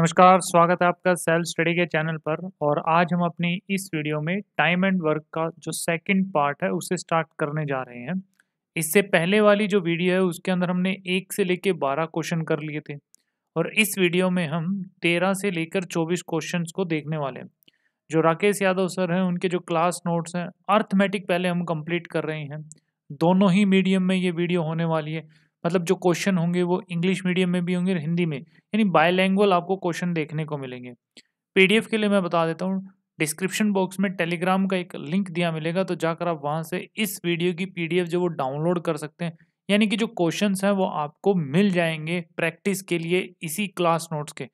नमस्कार स्वागत है आपका सेल्फ स्टडी के चैनल पर और आज हम अपनी इस वीडियो में टाइम एंड वर्क का जो सेकंड पार्ट है उसे स्टार्ट करने जा रहे हैं इससे पहले वाली जो वीडियो है उसके अंदर हमने एक से लेकर बारह क्वेश्चन कर लिए थे और इस वीडियो में हम तेरह से लेकर चौबीस क्वेश्चन को देखने वाले हैं जो राकेश यादव सर हैं उनके जो क्लास नोट्स हैं अर्थमेटिक पहले हम कंप्लीट कर रहे हैं दोनों ही मीडियम में ये वीडियो होने वाली है मतलब जो क्वेश्चन होंगे वो इंग्लिश मीडियम में भी होंगे और हिंदी में यानी बायलैंग्वल आपको क्वेश्चन देखने को मिलेंगे पीडीएफ के लिए मैं बता देता हूँ डिस्क्रिप्शन बॉक्स में टेलीग्राम का एक लिंक दिया मिलेगा तो जाकर आप वहाँ से इस वीडियो की पी जो वो डाउनलोड कर सकते हैं यानी कि जो क्वेश्चंस हैं वो आपको मिल जाएंगे प्रैक्टिस के लिए इसी क्लास नोट्स के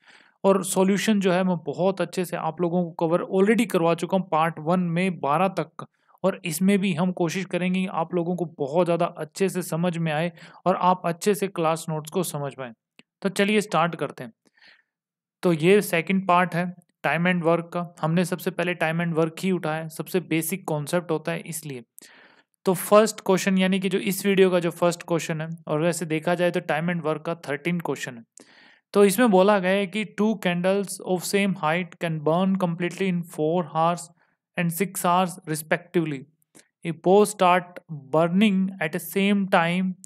और सॉल्यूशन जो है मैं बहुत अच्छे से आप लोगों को कवर ऑलरेडी करवा चुका हूँ पार्ट वन में बारह तक और इसमें भी हम कोशिश करेंगे कि आप लोगों को बहुत ज़्यादा अच्छे से समझ में आए और आप अच्छे से क्लास नोट्स को समझ पाएँ तो चलिए स्टार्ट करते हैं तो ये सेकेंड पार्ट है टाइम एंड वर्क का हमने सबसे पहले टाइम एंड वर्क ही उठाया सबसे बेसिक कॉन्सेप्ट होता है इसलिए तो फर्स्ट क्वेश्चन यानी कि जो इस वीडियो का जो फर्स्ट क्वेश्चन है और वैसे देखा जाए तो टाइम एंड वर्क का थर्टीन क्वेश्चन है तो इसमें बोला गया है कि two candles of same height can burn completely in four hours and 6 hours respectively. If both start burning at the same time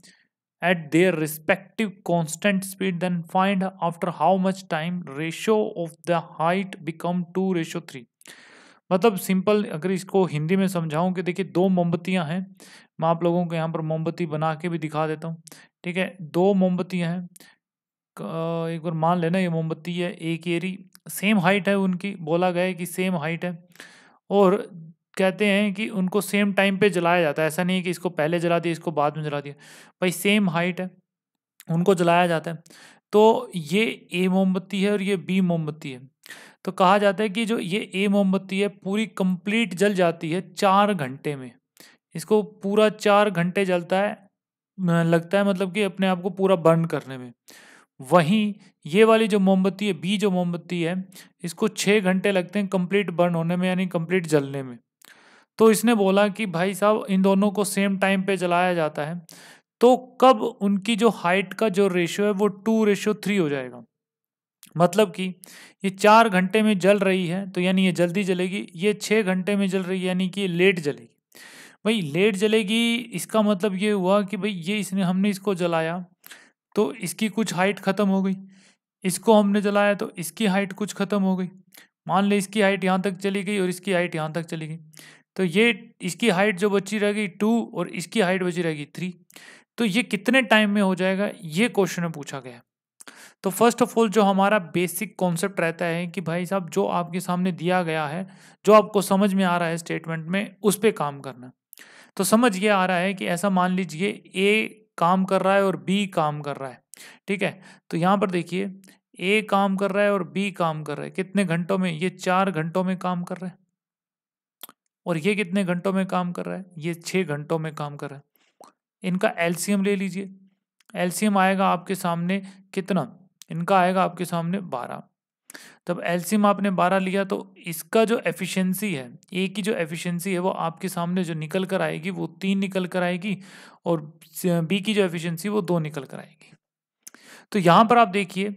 at their respective constant speed then find after how much time ratio of the height become 2 ratio 3. मतलब simple अगर इसको हिंदी में समझाऊं कि देखिए दो मोमबत्तियां हैं मैं आप लोगों को यहां पर मोमबत्ती बना के भी दिखा देता हूं ठीक है दो मोमबत्तियां हैं एक बार मान लेना ये मोमबत्ती है एक एरी सेम हाइट है उनकी बोला गया है कि सेम हाइट है और कहते हैं कि उनको सेम टाइम पे जलाया जाता है ऐसा नहीं कि इसको पहले जला दिया इसको बाद में जला दिया भाई सेम हाइट है उनको जलाया जाता है तो ये ए मोमबत्ती है और ये बी मोमबत्ती है तो कहा जाता है कि जो ये ए मोमबत्ती है पूरी कंप्लीट जल जाती है चार घंटे में इसको पूरा चार घंटे जलता है लगता है मतलब कि अपने आप को पूरा बर्न करने में वहीं ये वाली जो मोमबत्ती है बी जो मोमबत्ती है इसको छः घंटे लगते हैं कंप्लीट बर्न होने में यानी कंप्लीट जलने में तो इसने बोला कि भाई साहब इन दोनों को सेम टाइम पे जलाया जाता है तो कब उनकी जो हाइट का जो रेशियो है वो टू रेशियो थ्री हो जाएगा मतलब कि ये चार घंटे में जल रही है तो यानी ये जल्दी जलेगी ये छः घंटे में जल रही है यानी कि ये लेट जलेगी भाई लेट जलेगी इसका मतलब ये हुआ कि भाई ये इसने हमने इसको जलाया तो इसकी कुछ हाइट ख़त्म हो गई इसको हमने जलाया तो इसकी हाइट कुछ ख़त्म हो गई मान ले इसकी हाइट यहाँ तक चली गई और इसकी हाइट यहाँ तक चली गई तो ये इसकी हाइट जो बची रहेगी टू और इसकी हाइट बची रहेगी थ्री तो ये कितने टाइम में हो जाएगा ये क्वेश्चन में पूछा गया तो फर्स्ट ऑफ ऑल जो हमारा बेसिक कॉन्सेप्ट रहता है कि भाई साहब जो आपके सामने दिया गया है जो आपको समझ में आ रहा है स्टेटमेंट में उस पर काम करना तो समझ ये आ रहा है कि ऐसा मान लीजिए ए काम कर रहा है और बी काम कर रहा है ठीक है तो यहाँ पर देखिए ए काम कर रहा है और बी काम कर रहा है कितने घंटों में ये चार घंटों में काम कर रहा है और ये कितने घंटों में काम कर रहा है ये छः घंटों में काम कर रहा है इनका एलसीएम ले लीजिए एलसीएम आएगा आपके सामने कितना इनका आएगा आपके सामने बारह तब एल्सियम आपने बारह लिया तो इसका जो एफिशिएंसी है ए की जो एफिशिएंसी है वो आपके सामने जो निकल कर आएगी वो तीन निकल कर आएगी और बी की जो एफिशिएंसी वो दो निकल कर आएगी तो यहाँ पर आप देखिए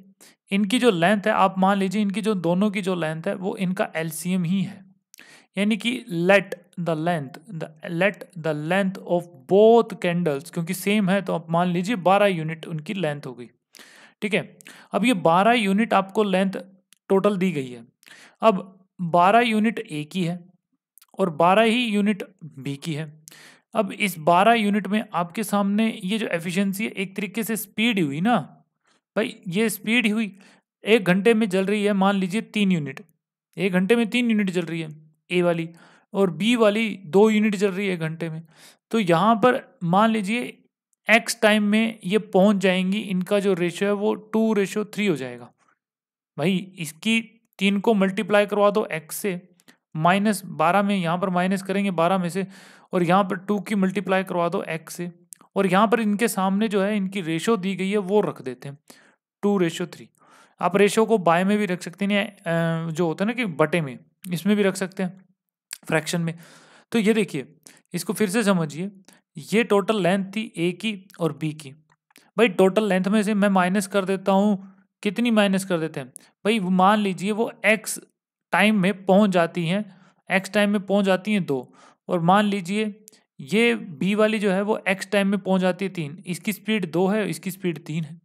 इनकी जो लेंथ है आप मान लीजिए इनकी जो दोनों की जो लेंथ है वो इनका एल्सियम ही है यानी कि let the length the let the length of both candles क्योंकि सेम है तो आप मान लीजिए बारह यूनिट उनकी लेंथ हो गई ठीक है अब ये बारह यूनिट आपको लेंथ टोटल दी गई है अब 12 यूनिट ए की है और 12 ही यूनिट बी की है अब इस 12 यूनिट में आपके सामने ये जो एफिशिएंसी है एक तरीके से स्पीड हुई ना भाई ये स्पीड हुई एक घंटे में जल रही है मान लीजिए तीन यूनिट एक घंटे में तीन यूनिट जल रही है ए वाली और बी वाली दो यूनिट जल रही है घंटे में तो यहाँ पर मान लीजिए एक्स टाइम में ये पहुँच जाएंगी इनका जो रेशो है वो टू रेशो थ्री हो जाएगा भाई इसकी तीन को मल्टीप्लाई करवा दो एक्स से माइनस बारह में यहाँ पर माइनस करेंगे बारह में से और यहाँ पर टू की मल्टीप्लाई करवा दो एक्स से और यहाँ पर इनके सामने जो है इनकी रेशो दी गई है वो रख देते हैं टू रेशो थ्री आप रेशो को बाय में भी रख सकते हैं जो होता है ना कि बटे में इसमें भी रख सकते हैं फ्रैक्शन में तो ये देखिए इसको फिर से समझिए ये टोटल लेंथ थी ए की और बी की भाई टोटल लेंथ में से मैं माइनस कर देता हूँ कितनी माइनस कर देते हैं भाई मान लीजिए वो एक्स टाइम में पहुंच जाती हैं एक्स टाइम में पहुंच जाती हैं दो और मान लीजिए ये बी वाली जो है वो एक्स टाइम में पहुंच जाती है तीन इसकी स्पीड दो है इसकी स्पीड तीन है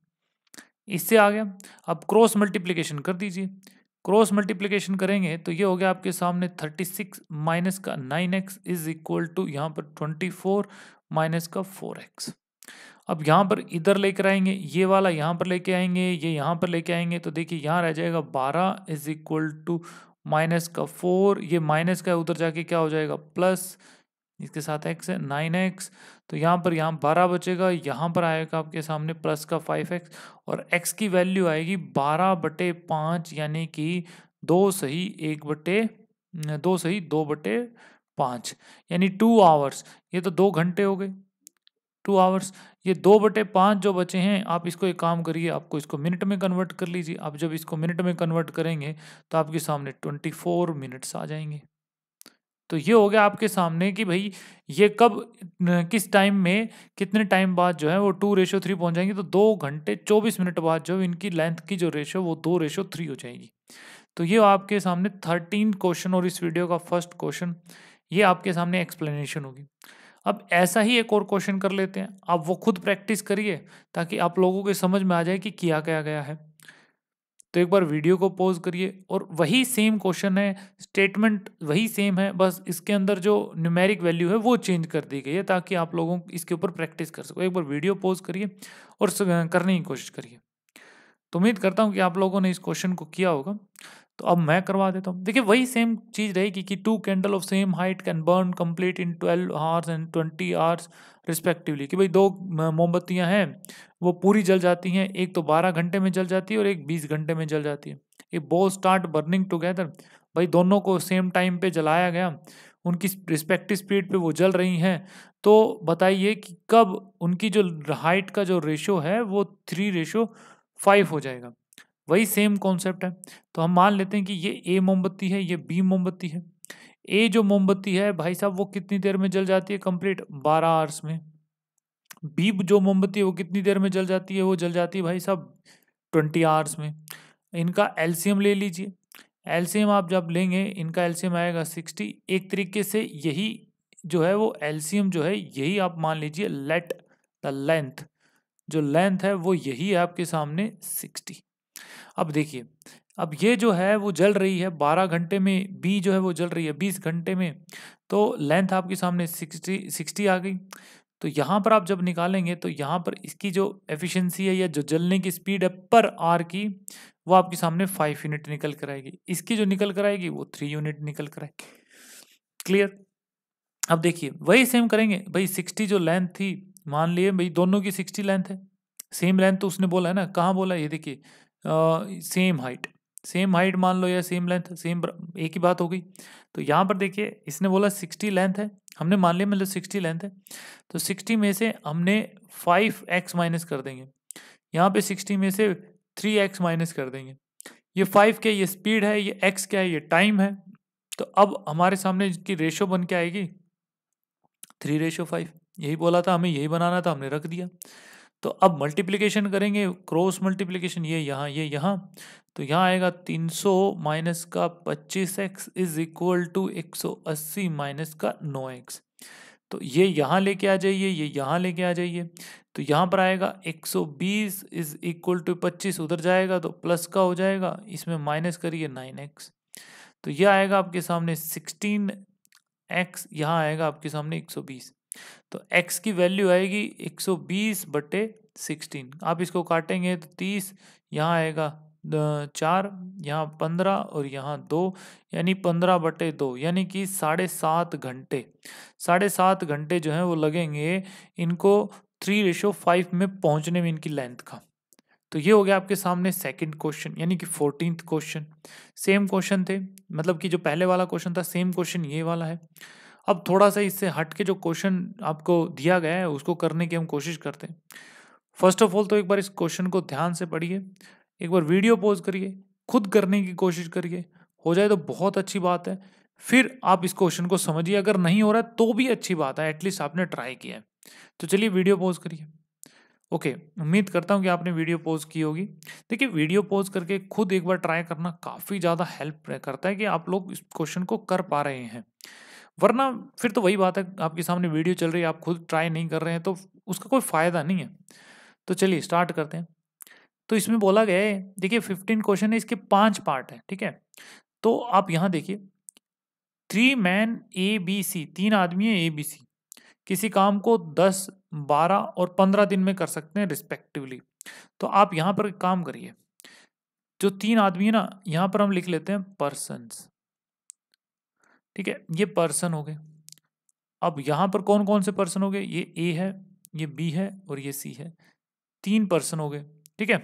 इससे आ गया अब क्रॉस मल्टीप्लीकेशन कर दीजिए क्रॉस मल्टीप्लीकेशन करेंगे तो ये हो गया आपके सामने थर्टी सिक्स माइनस का nine x is equal to यहाँ पर ट्वेंटी फोर माइनस का फोर एक्स अब यहाँ पर इधर लेकर आएंगे ये वाला यहाँ पर लेके आएंगे ये यहाँ पर लेके आएंगे तो देखिए यहाँ रह जाएगा बारह इज इक्वल टू माइनस का फोर ये माइनस का उधर जाके क्या हो जाएगा प्लस इसके साथ एक्स है नाइन एक्स तो यहाँ पर यहाँ बारह बचेगा यहाँ पर आएगा आपके सामने प्लस का फाइव एक्स और एक्स की वैल्यू आएगी बारह बटे पाँच यानी कि दो सही एक बटे दो सही दो बटे पाँच यानी टू आवर्स ये तो दो घंटे हो गए टू आवर्स ये दो बटे पाँच जो बचे हैं आप इसको एक काम करिए आपको इसको मिनट में कन्वर्ट कर लीजिए आप जब इसको मिनट में कन्वर्ट करेंगे तो आपके सामने ट्वेंटी फोर मिनट्स आ जाएंगे तो ये हो गया आपके सामने कि भाई ये कब किस टाइम में कितने टाइम बाद जो है वो टू रेशो थ्री पहुँच जाएंगे तो दो घंटे चौबीस मिनट बाद जो इनकी लेंथ की जो रेशो वो दो रेशो थ्री हो जाएगी तो ये आपके सामने थर्टीन क्वेश्चन और इस वीडियो का फर्स्ट क्वेश्चन ये आपके सामने एक्सप्लेनेशन होगी अब ऐसा ही एक और क्वेश्चन कर लेते हैं आप वो खुद प्रैक्टिस करिए ताकि आप लोगों के समझ में आ जाए कि किया क्या गया है तो एक बार वीडियो को पॉज करिए और वही सेम क्वेश्चन है स्टेटमेंट वही सेम है बस इसके अंदर जो न्यूमेरिक वैल्यू है वो चेंज कर दी गई है ताकि आप लोगों इसके ऊपर प्रैक्टिस कर सको एक बार वीडियो पॉज करिए और करने की कोशिश करिए तो उम्मीद करता हूँ कि आप लोगों ने इस क्वेश्चन को किया होगा तो अब मैं करवा देता हूँ देखिए वही सेम चीज़ रहेगी कि two candle of same height can burn complete in twelve hours and twenty hours respectively कि भाई दो मोमबत्तियाँ हैं वो पूरी जल जाती हैं एक तो बारह घंटे में जल जाती है और एक बीस घंटे में जल जाती है ये बो स्टार्ट बर्निंग टुगेदर भाई दोनों को सेम टाइम पर जलाया गया उनकी रिस्पेक्टिव स्पीड पर वो जल रही हैं तो बताइए कि कब उनकी जो हाइट का जो रेशो है वो थ्री रेशो फाइव हो जाएगा वही सेम कॉन्सेप्ट है तो हम मान लेते हैं कि ये ए मोमबत्ती है ये बी मोमबत्ती है ए जो मोमबत्ती है भाई साहब वो कितनी देर में जल जाती है कंप्लीट बारह आवर्स में बी जो मोमबत्ती है वो कितनी देर में जल जाती है वो जल जाती है भाई साहब ट्वेंटी आवर्स में इनका एल्शियम ले लीजिए एल्शियम आप जब लेंगे इनका एल्शियम आएगा सिक्सटी एक तरीके से यही जो है वो एल्शियम जो है यही आप मान लीजिए लेट द लेंथ जो लेंथ है वो यही है आपके सामने सिक्सटी अब देखिए अब ये जो है वो जल रही है 12 घंटे में बी जो है वो जल रही है 20 घंटे में तो लेंथ आपके सामने 60 60 आ गई तो यहाँ पर आप जब निकालेंगे तो यहाँ पर इसकी जो एफिशिएंसी है या जो जलने की स्पीड है पर आर की वो आपके सामने फाइव यूनिट निकल कर आएगी इसकी जो निकल कर आएगी वो थ्री यूनिट निकल कर आएगी क्लियर अब देखिए वही सेम करेंगे भाई सिक्सटी जो लेंथ थी मान लिए भाई दोनों की सिक्सटी लेंथ है सेम लेंथ तो उसने बोला है ना कहाँ बोला ये देखिए सेम हाइट सेम हाइट मान लो या सेम लेंथ सेम एक ही बात हो गई तो यहाँ पर देखिए इसने बोला सिक्सटी लेंथ है हमने मान लिया मतलब सिक्सटी लेंथ है तो सिक्सटी में से हमने फाइव एक्स माइनस कर देंगे यहाँ पे सिक्सटी में से थ्री एक्स माइनस कर देंगे ये फाइव क्या ये स्पीड है ये एक्स क्या है ये टाइम है तो अब हमारे सामने इसकी रेशो बन के आएगी थ्री रेशो फाइव यही बोला था हमें यही बनाना था हमने रख दिया तो अब मल्टीप्लीकेशन करेंगे क्रॉस मल्टीप्लीकेशन ये यहाँ ये यहाँ तो यहाँ आएगा 300 माइनस का 25x इज इक्वल टू अस्सी माइनस का 9x तो ये यहाँ लेके आ जाइए ये यहाँ लेके आ जाइए तो यहाँ पर आएगा 120 इज इक्वल टू पच्चीस उधर जाएगा तो प्लस का हो जाएगा इसमें माइनस करिए 9x तो ये आएगा आपके सामने सिक्सटीन एक्स यहाँ आएगा आपके सामने 120 तो x की वैल्यू आएगी 120 सौ बीस बटे सिक्सटीन आप इसको काटेंगे तो 30 यहाँ आएगा चार यहाँ पंद्रह और यहाँ दो यानी पंद्रह बटे दो यानी कि साढ़े सात घंटे साढ़े सात घंटे जो हैं वो लगेंगे इनको थ्री रेशो फाइव में पहुँचने में इनकी लेंथ का तो ये हो गया आपके सामने सेकंड क्वेश्चन यानी कि फोर्टीन क्वेश्चन सेम क्वेश्चन थे मतलब कि जो पहले वाला क्वेश्चन था सेम क्वेश्चन ये वाला है अब थोड़ा सा इससे हट के जो क्वेश्चन आपको दिया गया है उसको करने की हम कोशिश करते हैं फर्स्ट ऑफ ऑल तो एक बार इस क्वेश्चन को ध्यान से पढ़िए एक बार वीडियो पॉज करिए खुद करने की कोशिश करिए हो जाए तो बहुत अच्छी बात है फिर आप इस क्वेश्चन को समझिए अगर नहीं हो रहा है तो भी अच्छी बात है एटलीस्ट आपने ट्राई किया है तो चलिए वीडियो पॉज करिए ओके उम्मीद करता हूँ कि आपने वीडियो पॉज की होगी देखिए वीडियो पॉज करके खुद एक बार ट्राई करना काफ़ी ज़्यादा हेल्प करता है कि आप लोग इस क्वेश्चन को कर पा रहे हैं वरना फिर तो वही बात है आपके सामने वीडियो चल रही है आप खुद ट्राई नहीं कर रहे हैं तो उसका कोई फ़ायदा नहीं है तो चलिए स्टार्ट करते हैं तो इसमें बोला गया है देखिए फिफ्टीन क्वेश्चन है इसके पांच पार्ट है ठीक है तो आप यहाँ देखिए three man A B C तीन आदमी है ए बी सी किसी काम को दस बारह और पंद्रह दिन में कर सकते हैं रिस्पेक्टिवली तो आप यहाँ पर काम करिए जो तीन आदमी है ना यहाँ पर हम लिख लेते हैं पर्सनस ठीक है ये पर्सन हो गए अब यहाँ पर कौन कौन से पर्सन हो गए ये ए है ये बी है और ये सी है तीन पर्सन हो गए ठीक है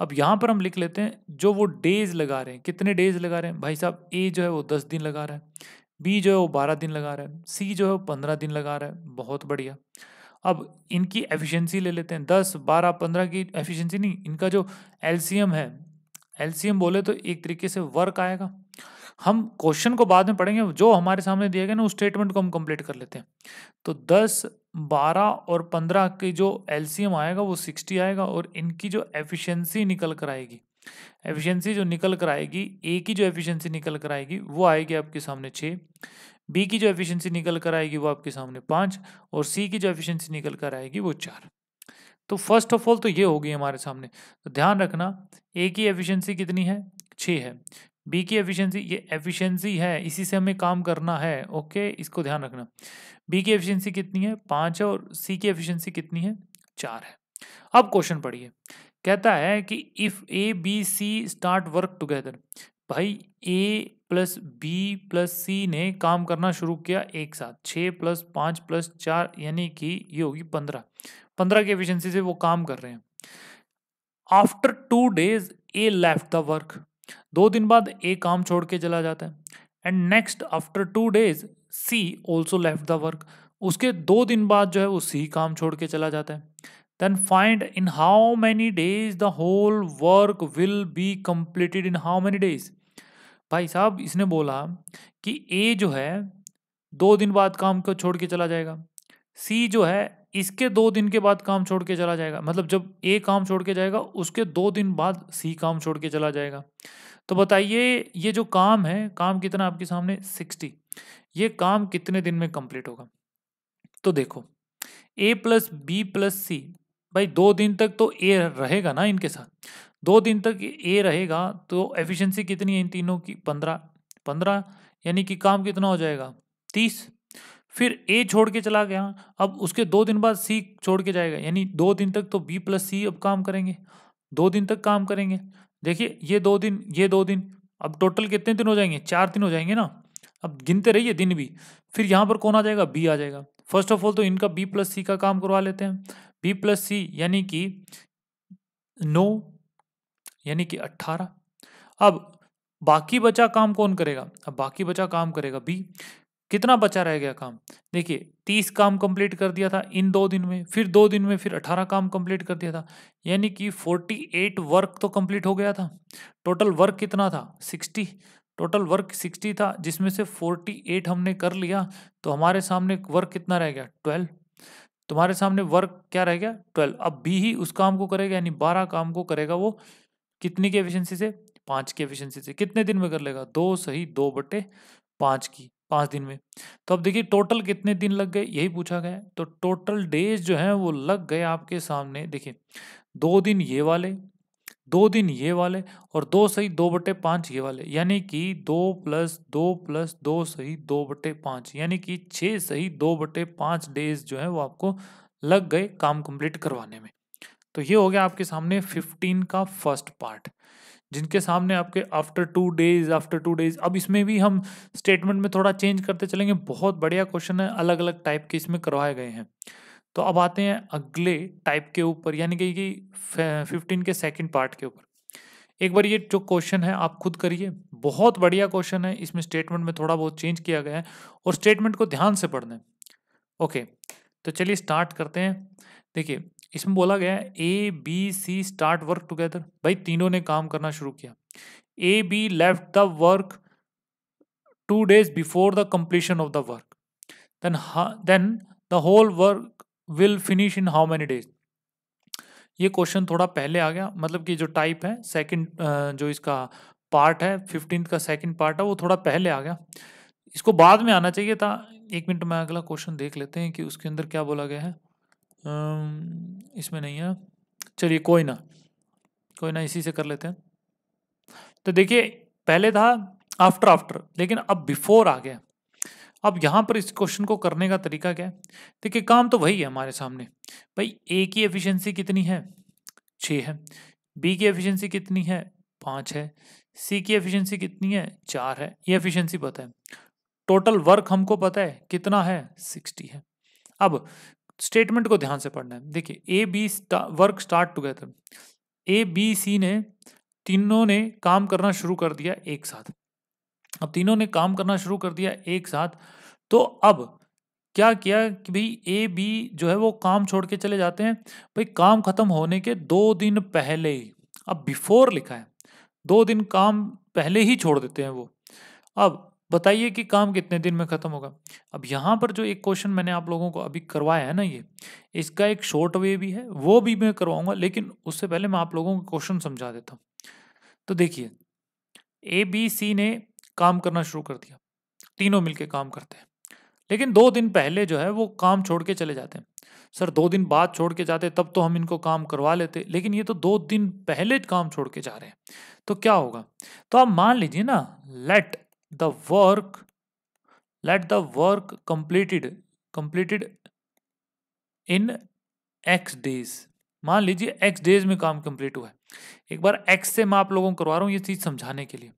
अब यहाँ पर हम लिख लेते हैं जो वो डेज लगा रहे हैं कितने डेज लगा रहे हैं भाई साहब ए जो है वो दस दिन लगा रहा है बी जो है वो बारह दिन लगा रहा है सी जो है वो पंद्रह दिन लगा रहा है बहुत बढ़िया अब इनकी एफिशिएंसी ले लेते हैं दस बारह पंद्रह की एफिशिएंसी नहीं इनका जो एलसीएम है एलसीएम बोले तो एक तरीके से वर्क आएगा हम क्वेश्चन को बाद में पढ़ेंगे जो हमारे सामने दिए गए ना उस स्टेटमेंट को हम कंप्लीट कर लेते हैं तो दस बारह और पंद्रह की जो एलसीएम आएगा वो सिक्सटी आएगा और इनकी जो एफिशिएंसी निकल कर आएगी एफिशिएंसी जो निकल कर आएगी ए की जो एफिशिएंसी निकल कर आएगी वो आएगी आपके सामने छः बी की जो एफिशिएंसी निकल कर आएगी वो आपके सामने पाँच और सी की जो एफिशिएंसी निकल कर आएगी वो चार तो फर्स्ट ऑफ ऑल तो ये होगी हमारे सामने तो ध्यान रखना ए की एफिशिएंसी कितनी है छः है बी की एफिशिएंसी ये एफिशिएंसी है इसी से हमें काम करना है ओके इसको ध्यान रखना बी की एफिशिएंसी कितनी है पाँच है और सी की एफिशिएंसी कितनी है चार है अब क्वेश्चन पढ़िए कहता है कि if A B C start work together भाई A plus B plus C ने काम करना शुरू किया एक साथ छः प्लस पाँच प्लस चार यानी कि ये होगी पंद्रह पंद्रह की एफिशिएंसी से वो काम कर रहे हैं after two days A left the work दो दिन बाद ए काम छोड़ के चला जाता है and next after two days C also left the work उसके दो दिन बाद जो है वो सी काम छोड़ के चला जाता है then find in how many days the whole work will be completed in how many days भाई साहब इसने बोला कि ए जो है दो दिन बाद काम को छोड़ के चला जाएगा सी जो है इसके दो दिन के बाद काम छोड़ के चला जाएगा मतलब जब ए काम छोड़ के जाएगा उसके दो दिन बाद सी काम छोड़ के चला जाएगा तो बताइए ये जो काम है काम कितना आपके सामने सिक्सटी ये काम कितने दिन में कंप्लीट होगा तो देखो A plus B plus C भाई दो दिन तक तो ए रहेगा ना इनके साथ दो दिन तक ए रहेगा तो एफिशिएंसी कितनी है इन तीनों की पंद्रह पंद्रह यानी कि काम कितना हो जाएगा तीस फिर ए छोड़ के चला गया अब उसके दो दिन बाद सी छोड़ के जाएगा यानी दो दिन तक तो बी प्लस सी अब काम करेंगे दो दिन तक काम करेंगे देखिए ये दो दिन ये दो दिन अब टोटल कितने दिन हो जाएंगे चार दिन हो जाएंगे ना अब गिनते रहिए दिन भी फिर यहाँ पर कौन आ जाएगा बी आ जाएगा फर्स्ट ऑफ ऑल तो इनका बी प्लस सी का काम करवा लेते हैं बी प्लस सी यानी कि नौ यानी कि अट्ठारह अब बाकी बचा काम कौन करेगा अब बाकी बचा काम करेगा बी कितना बचा रह गया काम देखिए तीस काम कंप्लीट कर दिया था इन दो दिन में फिर दो दिन में फिर अठारह काम कंप्लीट कर दिया था यानी कि फोर्टी एट वर्क तो कंप्लीट हो गया था टोटल वर्क कितना था सिक्सटी टोटल वर्क सिक्सटी था जिसमें से फोर्टी एट हमने कर लिया तो हमारे सामने वर्क कितना रह गया ट्वेल्व तुम्हारे सामने वर्क क्या रह गया ट्वेल्व अब बी ही उस काम को करेगा यानी बारह काम को करेगा वो कितनी की एफिशिएंसी से पाँच की एफिशिएंसी से कितने दिन में कर लेगा दो सही दो बटे पाँच की पाँच दिन में तो अब देखिए टोटल कितने दिन लग गए यही पूछा गया है तो टोटल डेज जो हैं वो लग गए आपके सामने देखिए दो दिन ये वाले दो दिन ये वाले और दो सही दो बटे पाँच ये वाले यानी कि दो प्लस दो प्लस दो सही दो बटे पाँच यानी कि छः सही दो बटे पाँच डेज जो है वो आपको लग गए काम कंप्लीट करवाने में तो ये हो गया आपके सामने फिफ्टीन का फर्स्ट पार्ट जिनके सामने आपके after two days after two days अब इसमें भी हम स्टेटमेंट में थोड़ा चेंज करते चलेंगे बहुत बढ़िया क्वेश्चन है अलग अलग टाइप के इसमें करवाए गए हैं तो अब आते हैं अगले टाइप के ऊपर यानी कि फिफ्टीन के सेकेंड पार्ट के ऊपर एक बार ये जो क्वेश्चन है आप खुद करिए बहुत बढ़िया क्वेश्चन है इसमें स्टेटमेंट में थोड़ा बहुत चेंज किया गया है और स्टेटमेंट को ध्यान से पढ़ना है ओके तो चलिए स्टार्ट करते हैं देखिए इसमें बोला गया A B C start work together भाई तीनों ने काम करना शुरू किया A B left the work two days before the completion of the work then then the whole work will finish in how many days ये क्वेश्चन थोड़ा पहले आ गया मतलब कि जो टाइप है सेकंड जो इसका पार्ट है फिफ्टीन का सेकंड पार्ट है वो थोड़ा पहले आ गया इसको बाद में आना चाहिए था एक मिनट में अगला क्वेश्चन देख लेते हैं कि उसके अंदर क्या बोला गया है इसमें नहीं है चलिए कोई ना कोई ना इसी से कर लेते हैं तो देखिए पहले था आफ्टर आफ्टर लेकिन अब बिफोर आ गया अब यहाँ पर इस क्वेश्चन को करने का तरीका क्या है देखिए काम तो वही है हमारे सामने भाई ए की एफिशिएंसी कितनी है छः है बी की एफिशिएंसी कितनी है पाँच है सी की एफिशिएंसी कितनी है चार है ये एफिशिएंसी पता है टोटल वर्क हमको पता है कितना है सिक्सटी है अब स्टेटमेंट को ध्यान से पढ़ना है देखिए A B work start together A B C ने तीनों ने काम करना शुरू कर दिया एक साथ अब तीनों ने काम करना शुरू कर दिया एक साथ तो अब क्या किया कि भाई ए बी जो है वो काम छोड़ के चले जाते हैं भाई काम खत्म होने के दो दिन पहले ही अब बिफोर लिखा है दो दिन काम पहले ही छोड़ देते हैं वो अब बताइए कि काम कितने दिन में ख़त्म होगा अब यहाँ पर जो एक क्वेश्चन मैंने आप लोगों को अभी करवाया है ना ये इसका एक शॉर्ट वे भी है वो भी मैं करवाऊंगा लेकिन उससे पहले मैं आप लोगों को क्वेश्चन समझा देता हूँ तो देखिए ए बी सी ने काम करना शुरू कर दिया तीनों मिलके काम करते हैं लेकिन दो दिन पहले जो है वो काम छोड़ के चले जाते हैं सर दो दिन बाद छोड़ के जाते तब तो हम इनको काम करवा लेते लेकिन ये तो दो दिन पहले काम छोड़ के जा रहे हैं तो क्या होगा तो आप मान लीजिए ना let the work let the work completed completed in x days मान लीजिए x डेज में काम कंप्लीट हुआ है एक बार x से मैं आप लोगों को करवा रहा हूँ ये चीज़ समझाने के लिए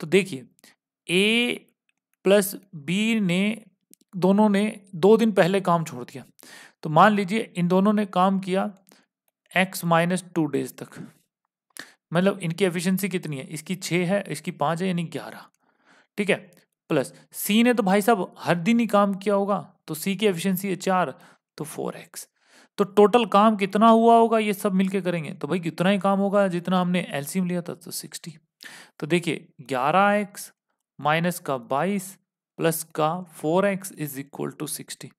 तो देखिए a प्लस बी ने दोनों ने दो दिन पहले काम छोड़ दिया तो मान लीजिए इन दोनों ने काम किया x माइनस टू डेज तक मतलब इनकी एफिशिएंसी कितनी है इसकी छः है इसकी पाँच है यानी ग्यारह ठीक है प्लस सी ने तो भाई साहब हर दिन ही काम किया होगा तो सी की एफिशिएंसी है चार तो फोर एक्स तो टोटल काम कितना हुआ होगा ये सब मिलके करेंगे तो भाई कितना ही काम होगा जितना हमने एलसीएम लिया था तो सिक्सटी तो देखिए ग्यारह एक्स माइनस का बाईस प्लस का four x is equal to sixty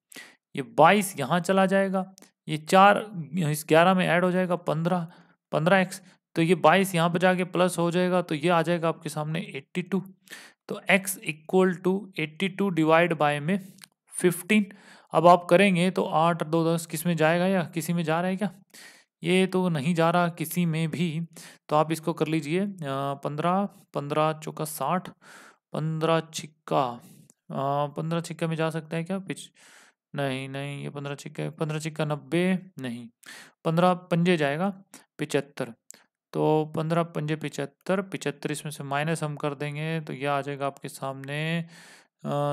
ये बाईस यहाँ चला जाएगा ये चार इस ग्यारह में ऐड हो जाएगा पंद्रह पंद्रह एक्स तो ये बाईस यहाँ पर जाके प्लस हो जाएगा तो ये आ जाएगा आपके सामने एट्टी टू तो x equal to eighty two divide by में फिफ्टीन अब आप करेंगे तो आठ दो दस किस में जाएगा या किसी में जा रहा है क्या ये तो नहीं जा रहा किसी में भी तो आप इसको कर लीजिए पंद्रह पंद्रह चौका साठ पंद्रह छिक्का पंद्रह छिक्का में जा सकता है क्या पिछ नहीं नहीं ये पंद्रह छिक्का पंद्रह छिक्का नब्बे नहीं पंद्रह पंजे जाएगा पिचहत्तर तो पंद्रह पंजे पिचहत्तर पिचहत्तर इसमें से माइनस हम कर देंगे तो यह आ जाएगा आपके सामने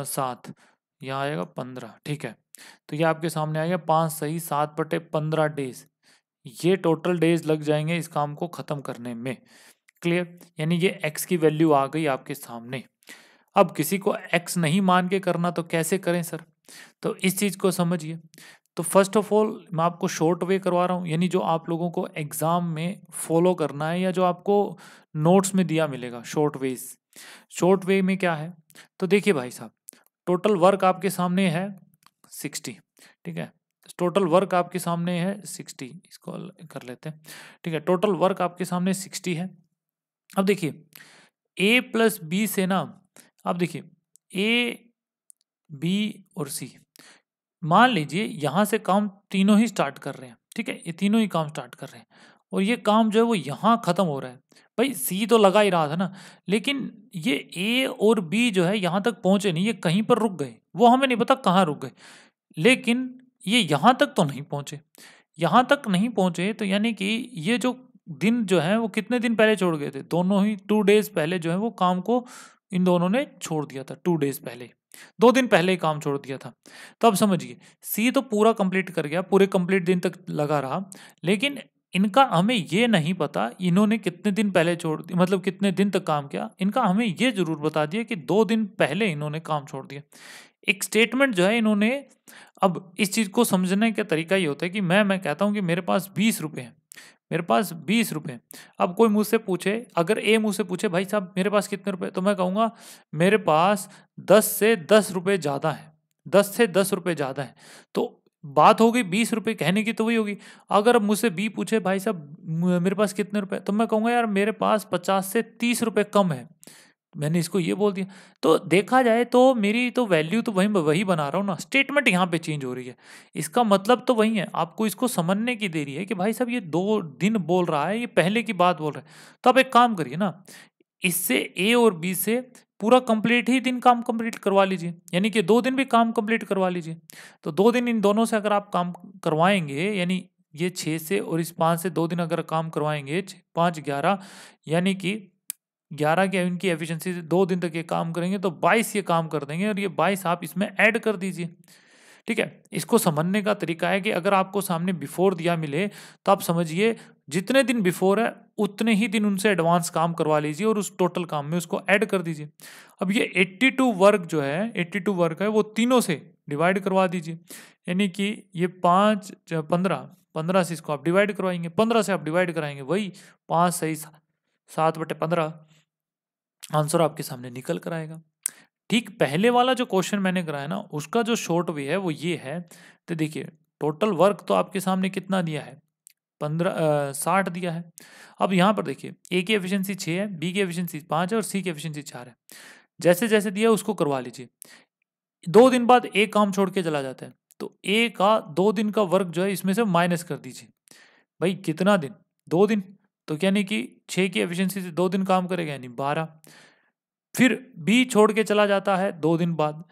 सात यह आएगा पंद्रह ठीक है तो यह आपके सामने आएगा पाँच सही सात बटे पंद्रह डेज ये टोटल डेज लग जाएंगे इस काम को ख़त्म करने में क्लियर यानी ये एक्स की वैल्यू आ गई आपके सामने अब किसी को एक्स नहीं मान के करना तो कैसे करें सर तो इस चीज़ को समझिए तो फर्स्ट ऑफ ऑल मैं आपको शॉर्ट वे करवा रहा हूँ यानी जो आप लोगों को एग्ज़ाम में फॉलो करना है या जो आपको नोट्स में दिया मिलेगा शॉर्ट वेज शॉर्ट वे में क्या है तो देखिए भाई साहब टोटल वर्क आपके सामने है सिक्सटी ठीक है टोटल वर्क आपके सामने है सिक्सटी इसको कर लेते हैं ठीक है टोटल वर्क आपके सामने सिक्सटी है अब देखिए ए प्लस बी से ना अब देखिए ए बी और सी मान लीजिए यहाँ से काम तीनों ही स्टार्ट कर रहे हैं ठीक है ये तीनों ही काम स्टार्ट कर रहे हैं और ये काम जो है वो यहाँ ख़त्म हो रहा है भाई सी तो लगा ही रहा था ना लेकिन ये ए और बी जो है यहाँ तक पहुँचे नहीं ये कहीं पर रुक गए वो हमें नहीं पता कहाँ रुक गए लेकिन ये यहाँ तक तो नहीं पहुँचे यहाँ तक नहीं पहुँचे तो यानी कि ये जो दिन जो है वो कितने दिन पहले छोड़ गए थे दोनों ही टू डेज़ पहले जो है वो काम को इन दोनों ने छोड़ दिया था टू डेज़ पहले दो दिन पहले ही काम छोड़ दिया था तो अब समझिए सी तो पूरा कंप्लीट कर गया पूरे कंप्लीट दिन तक लगा रहा लेकिन इनका हमें ये नहीं पता इन्होंने कितने दिन पहले छोड़ दिया मतलब कितने दिन तक काम किया इनका हमें ये जरूर बता दिया कि दो दिन पहले इन्होंने काम छोड़ दिया एक स्टेटमेंट जो है इन्होंने अब इस चीज़ को समझने का तरीका ये होता है कि मैं मैं कहता हूँ कि मेरे पास बीस रुपये हैं मेरे पास बीस रुपये अब कोई मुझसे पूछे अगर ए मुझसे पूछे भाई साहब मेरे पास कितने रुपये तो मैं कहूँगा मेरे पास दस से दस रुपये ज़्यादा है दस से दस रुपये ज़्यादा है तो बात होगी बीस रुपये कहने की तो वही होगी अगर मुझसे बी पूछे भाई साहब मेरे पास कितने रुपए तो मैं कहूँगा यार मेरे पास पचास से तीस रुपये कम है मैंने इसको ये बोल दिया तो देखा जाए तो मेरी तो वैल्यू तो वही वही बना रहा हूँ ना स्टेटमेंट यहाँ पे चेंज हो रही है इसका मतलब तो वही है आपको इसको समझने की देरी है कि भाई साहब ये दो दिन बोल रहा है ये पहले की बात बोल रहा है तो आप एक काम करिए ना इससे ए और बी से पूरा कंप्लीट ही दिन काम कंप्लीट करवा लीजिए यानी कि दो दिन भी काम कंप्लीट करवा लीजिए तो दो दिन इन दोनों से अगर आप काम करवाएंगे यानी ये छः से और इस पाँच से दो दिन अगर काम करवाएंगे पाँच ग्यारह यानी कि ग्यारह की इनकी एफिशिएंसी दो दिन तक ये काम करेंगे तो बाईस ये काम कर देंगे और ये बाईस आप इसमें ऐड कर दीजिए ठीक है इसको समझने का तरीका है कि अगर आपको सामने बिफोर दिया मिले तो आप समझिए जितने दिन बिफोर है उतने ही दिन उनसे एडवांस काम करवा लीजिए और उस टोटल काम में उसको ऐड कर दीजिए अब ये 82 वर्क जो है 82 वर्क है वो तीनों से डिवाइड करवा दीजिए यानी कि ये पाँच पंद्रह पंद्रह से इसको आप डिवाइड करवाएंगे पंद्रह से आप डिवाइड कराएंगे वही पाँच सही सात बटे पंद्रह आंसर आपके सामने निकल कर आएगा ठीक पहले वाला जो क्वेश्चन मैंने कराया ना उसका जो शॉर्ट वे है वो ये है तो देखिए टोटल वर्क तो आपके सामने कितना दिया है पंद्रह साठ दिया है अब यहाँ पर देखिए ए की एफिशिएंसी छः है बी की एफिशिएंसी पाँच है और सी की एफिशिएंसी चार है जैसे जैसे दिया उसको करवा लीजिए दो दिन बाद एक काम छोड़ के चला जाता है तो ए का दो दिन का वर्क जो है इसमें से माइनस कर दीजिए भाई कितना दिन दो दिन तो यानी कि छः की एफिशिएंसी से दो दिन काम करेगा यानी बारह फिर बी छोड़ के चला जाता है दो दिन बाद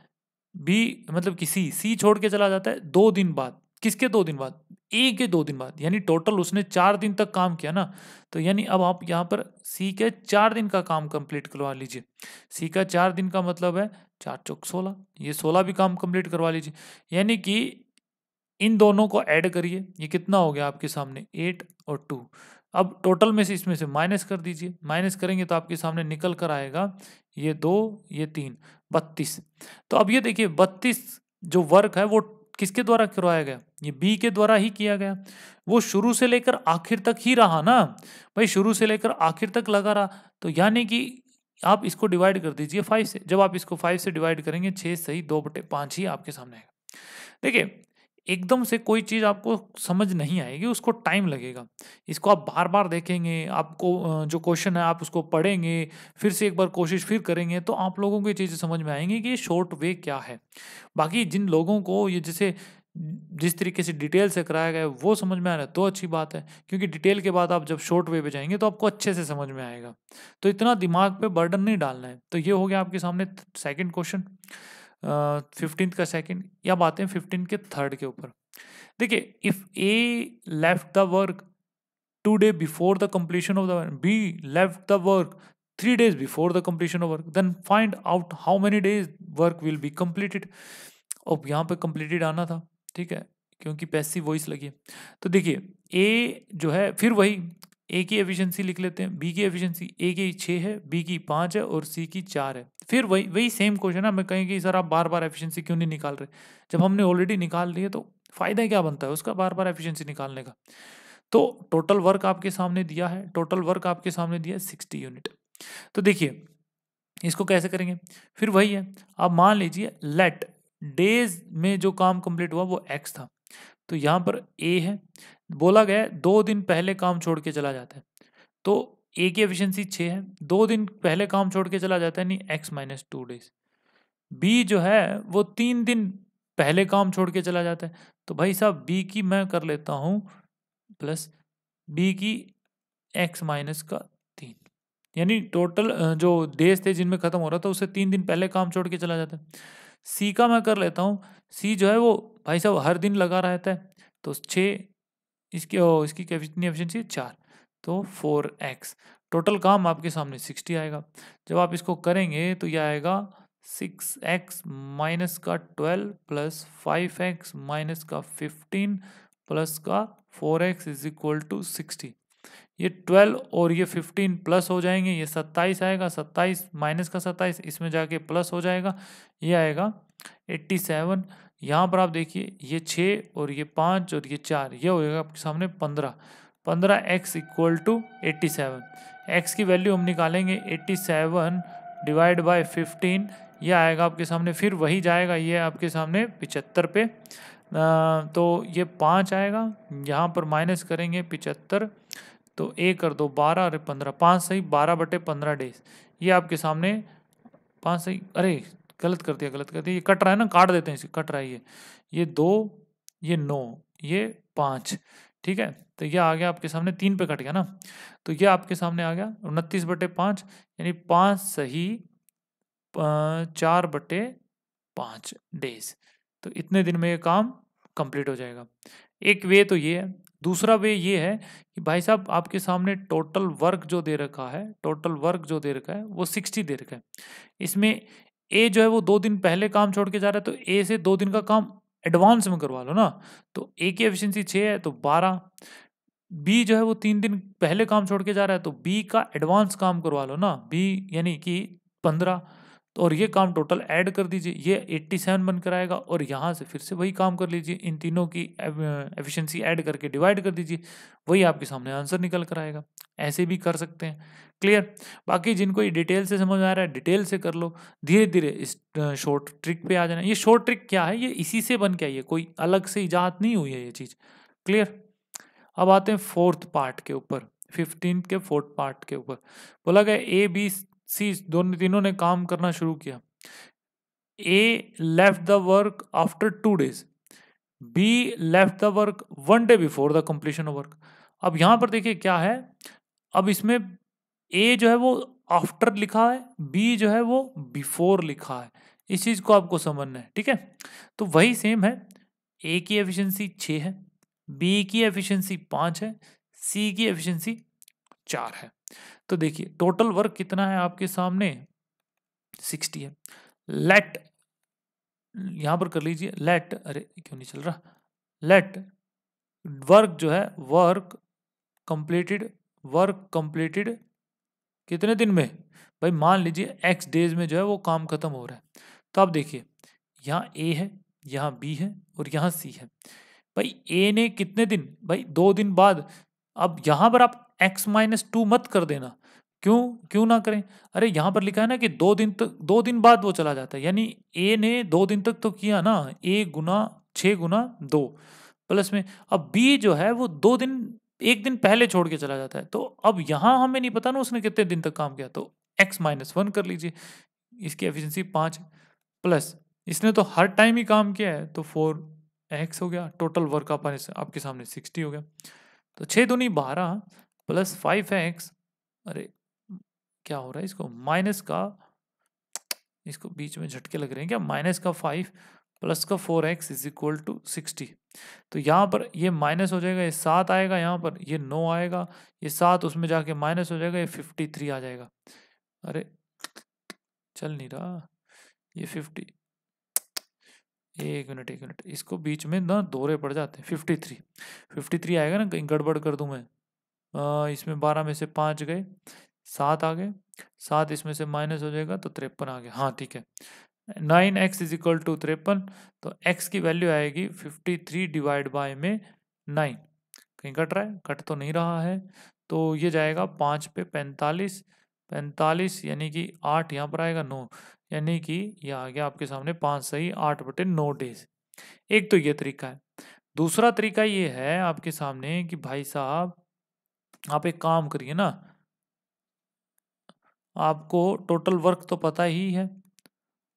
बी मतलब कि सी सी छोड़ के चला जाता है दो दिन बाद किसके दो दिन बाद ए के दो दिन बाद यानी टोटल उसने चार दिन तक काम किया ना तो यानी अब आप यहाँ पर सी के चार दिन का काम कंप्लीट करवा लीजिए सी का चार दिन का मतलब है चार चौक सोलह ये सोलह भी काम कंप्लीट करवा लीजिए यानी कि इन दोनों को ऐड करिए ये कितना हो गया आपके सामने एट और टू अब टोटल में से इसमें से माइनस कर दीजिए माइनस करेंगे तो आपके सामने निकल कर आएगा ये दो ये तीन बत्तीस तो अब ये देखिए बत्तीस जो वर्क है वो किसके द्वारा करवाया गया ये बी के द्वारा ही किया गया वो शुरू से लेकर आखिर तक ही रहा ना भाई शुरू से लेकर आखिर तक लगा रहा तो यानी कि आप इसको डिवाइड कर दीजिए फाइव से जब आप इसको फाइव से डिवाइड करेंगे छः सही दो बटे पाँच ही आपके सामने आएगा देखिए एकदम से कोई चीज़ आपको समझ नहीं आएगी उसको टाइम लगेगा इसको आप बार बार देखेंगे आपको जो क्वेश्चन है आप उसको पढ़ेंगे फिर से एक बार कोशिश फिर करेंगे तो आप लोगों को ये चीज़ें समझ में आएंगी कि शॉर्ट वे क्या है बाकी जिन लोगों को ये जैसे जिस तरीके से डिटेल से कराया गया है वो समझ में आ रहा है तो अच्छी बात है क्योंकि डिटेल के बाद आप जब शॉर्ट वे पे जाएंगे तो आपको अच्छे से समझ में आएगा तो इतना दिमाग पे बर्डन नहीं डालना है तो ये हो गया आपके सामने सेकंड क्वेश्चन फिफ्टीन का सेकंड या बातें फिफ्टीन के थर्ड के ऊपर देखिए if A left the work two day before the completion of the B left the work three days before the completion of work then find out how many days work will be completed अब यहाँ पे completed आना था ठीक है क्योंकि passive voice लगी है तो देखिए ए जो है फिर वही ए की एफिशिएंसी लिख लेते हैं बी की एफिशिएंसी ए की छः है बी की पाँच है और सी की चार है फिर वही वही सेम क्वेश्चन हमें कहेंगे सर आप बार बार एफिशिएंसी क्यों नहीं निकाल रहे जब हमने ऑलरेडी निकाल ली है तो फ़ायदा क्या बनता है उसका बार बार एफिशिएंसी निकालने का तो टोटल वर्क आपके सामने दिया है टोटल वर्क आपके सामने दिया है सिक्सटी यूनिट तो देखिए इसको कैसे करेंगे फिर वही है आप मान लीजिए लेट डेज में जो काम कंप्लीट हुआ वो एक्स था तो यहाँ पर ए है बोला गया दो दिन पहले काम छोड़ के चला जाता है तो ए की एफिशिएंसी छः है दो दिन पहले काम छोड़ के चला जाता है नहीं x minus two days B जो है वो तीन दिन पहले काम छोड़ के चला जाता है तो भाई साहब बी की मैं कर लेता हूँ प्लस बी की एक्स माइनस का तीन यानी टोटल जो डेज थे जिनमें ख़त्म हो रहा था उससे तीन दिन पहले काम छोड़ के चला जाता है सी का मैं कर लेता हूँ सी जो है वो भाई साहब हर दिन लगा रहता है तो छः इसकी ओ, इसकी कितनी एफिशिएंसी चार तो फोर एक्स टोटल काम आपके सामने सिक्सटी आएगा जब आप इसको करेंगे तो यह आएगा सिक्स एक्स माइनस का twelve plus five x minus का फिफ्टीन प्लस का four x is equal to sixty ये ट्वेल्व और ये फिफ्टीन प्लस हो जाएंगे ये सत्ताईस आएगा सत्ताईस माइनस का सत्ताईस इसमें जाके प्लस हो जाएगा ये आएगा एट्टी सेवन यहाँ पर आप देखिए ये छः और ये पाँच और ये चार ये होएगा आपके सामने पंद्रह पंद्रह x equal to eighty seven x की वैल्यू हम निकालेंगे eighty seven divide by fifteen ये आएगा आपके सामने फिर वही जाएगा ये आपके सामने पिचहत्तर पे तो ये पाँच आएगा यहाँ पर माइनस करेंगे पिचहत्तर तो एक कर दो बारह अरे पंद्रह पाँच सही बारह बटे पंद्रह डेज ये आपके सामने पाँच सही अरे गलत कर दिया गलत कर दिया ये कट रहा है ना काट देते हैं इसे कट रहा है ये ये दो ये नौ ये पाँच ठीक है तो ये आ गया आपके सामने तीन पे कट गया ना तो ये आपके सामने आ गया उनतीस बटे पाँच यानी पाँच सही चार बटे पाँच डेज तो इतने दिन में ये काम कंप्लीट हो जाएगा एक वे तो ये है दूसरा वे ये है कि भाई साहब आपके सामने टोटल वर्क जो दे रखा है टोटल वर्क जो दे रखा है वो सिक्सटी दे रखा है इसमें ए जो है वो दो दिन पहले काम छोड़ के जा रहा है तो ए से दो दिन का काम एडवांस में करवा लो ना तो ए की एफिशिएंसी छः है तो बारह बी जो है वो तीन दिन पहले काम छोड़ के जा रहा है तो बी का एडवांस काम करवा लो ना बी यानी कि पंद्रह तो और ये काम टोटल ऐड कर दीजिए ये एट्टी सेवन बन कर आएगा और यहाँ से फिर से वही काम कर लीजिए इन तीनों की एफिशिएंसी ऐड करके डिवाइड कर दीजिए वही आपके सामने आंसर निकल कर आएगा ऐसे भी कर सकते हैं क्लियर बाकी जिनको ये डिटेल से समझ में आ रहा है डिटेल से कर लो धीरे धीरे इस शॉर्ट ट्रिक पे आ जाना ये शॉर्ट ट्रिक क्या है ये इसी से बन के आई है कोई अलग से इजात नहीं हुई है ये चीज़ क्लियर अब आते हैं फोर्थ पार्ट के ऊपर फिफ्टीन के फोर्थ पार्ट के ऊपर बोला गया ए बी सी दोनों तीनों ने काम करना शुरू किया A left the work after two days B left the work one day before the completion of work अब यहाँ पर देखिए क्या है अब इसमें ए जो है वो आफ्टर लिखा है बी जो है वो बिफोर लिखा है इस चीज़ को आपको समझना है ठीक है तो वही सेम है ए की एफिशिएंसी छ है बी की एफिशिएंसी पांच है सी की एफिशिएंसी चार है तो देखिए टोटल वर्क कितना है आपके सामने सिक्सटी है लेट यहां पर कर लीजिए लेट अरे क्यों नहीं चल रहा लेट वर्क जो है वर्क कंप्लीटेड वर्क कंप्लीटेड कितने दिन में भाई मान लीजिए एक्स डेज में जो है वो काम खत्म हो रहा है तो आप देखिए यहाँ ए है यहाँ बी है और यहाँ सी है भाई ए ने कितने दिन भाई दो दिन बाद अब यहाँ पर आप एक्स माइनस टू मत कर देना क्यों क्यों ना करें अरे यहाँ पर लिखा है ना कि दो दिन तक दो दिन बाद वो चला जाता है यानी ए ने दो दिन तक तो किया ना ए गुना छः गुना दो प्लस में अब बी जो है वो दो दिन एक दिन पहले छोड़ के चला जाता है तो अब यहाँ हमें नहीं पता ना उसने कितने दिन तक काम किया तो एक्स माइनस वन कर लीजिए इसकी एफिशिएंसी पाँच प्लस इसने तो हर टाइम ही काम किया है तो फोर एक्स हो गया टोटल वर्क आप आपके सामने सिक्सटी हो गया तो छः दूनी बारह प्लस फाइव एक्स अरे क्या हो रहा है इसको माइनस का इसको बीच में झटके लग रहे हैं क्या माइनस का फाइव प्लस का four x is equal to sixty तो यहाँ पर ये माइनस हो जाएगा ये सात आएगा यहाँ पर ये नौ आएगा ये सात उसमें जाके माइनस हो जाएगा ये फिफ्टी थ्री आ जाएगा अरे चल नहीं रहा ये फिफ्टी एक मिनट एक मिनट इसको बीच में ना दोहरे पड़ जाते हैं फिफ्टी थ्री फिफ्टी थ्री आएगा ना कहीं गड़बड़ कर दूँ मैं आ, इसमें बारह में से पाँच गए सात आ गए सात इसमें से माइनस हो जाएगा तो तिरपन आ गया हाँ ठीक है nine x is equal to तिरपन तो एक्स की वैल्यू आएगी फिफ्टी थ्री डिवाइड बाय में नाइन कहीं कट रहा है कट तो नहीं रहा है तो ये जाएगा पाँच पे पैंतालीस पैंतालीस यानी कि आठ यहाँ पर आएगा नौ यानी कि यह आ गया आपके सामने पाँच सही आठ बटे नौ डेज एक तो ये तरीका है दूसरा तरीका ये है आपके सामने कि भाई साहब आप एक काम करिए ना आपको टोटल वर्क तो पता ही है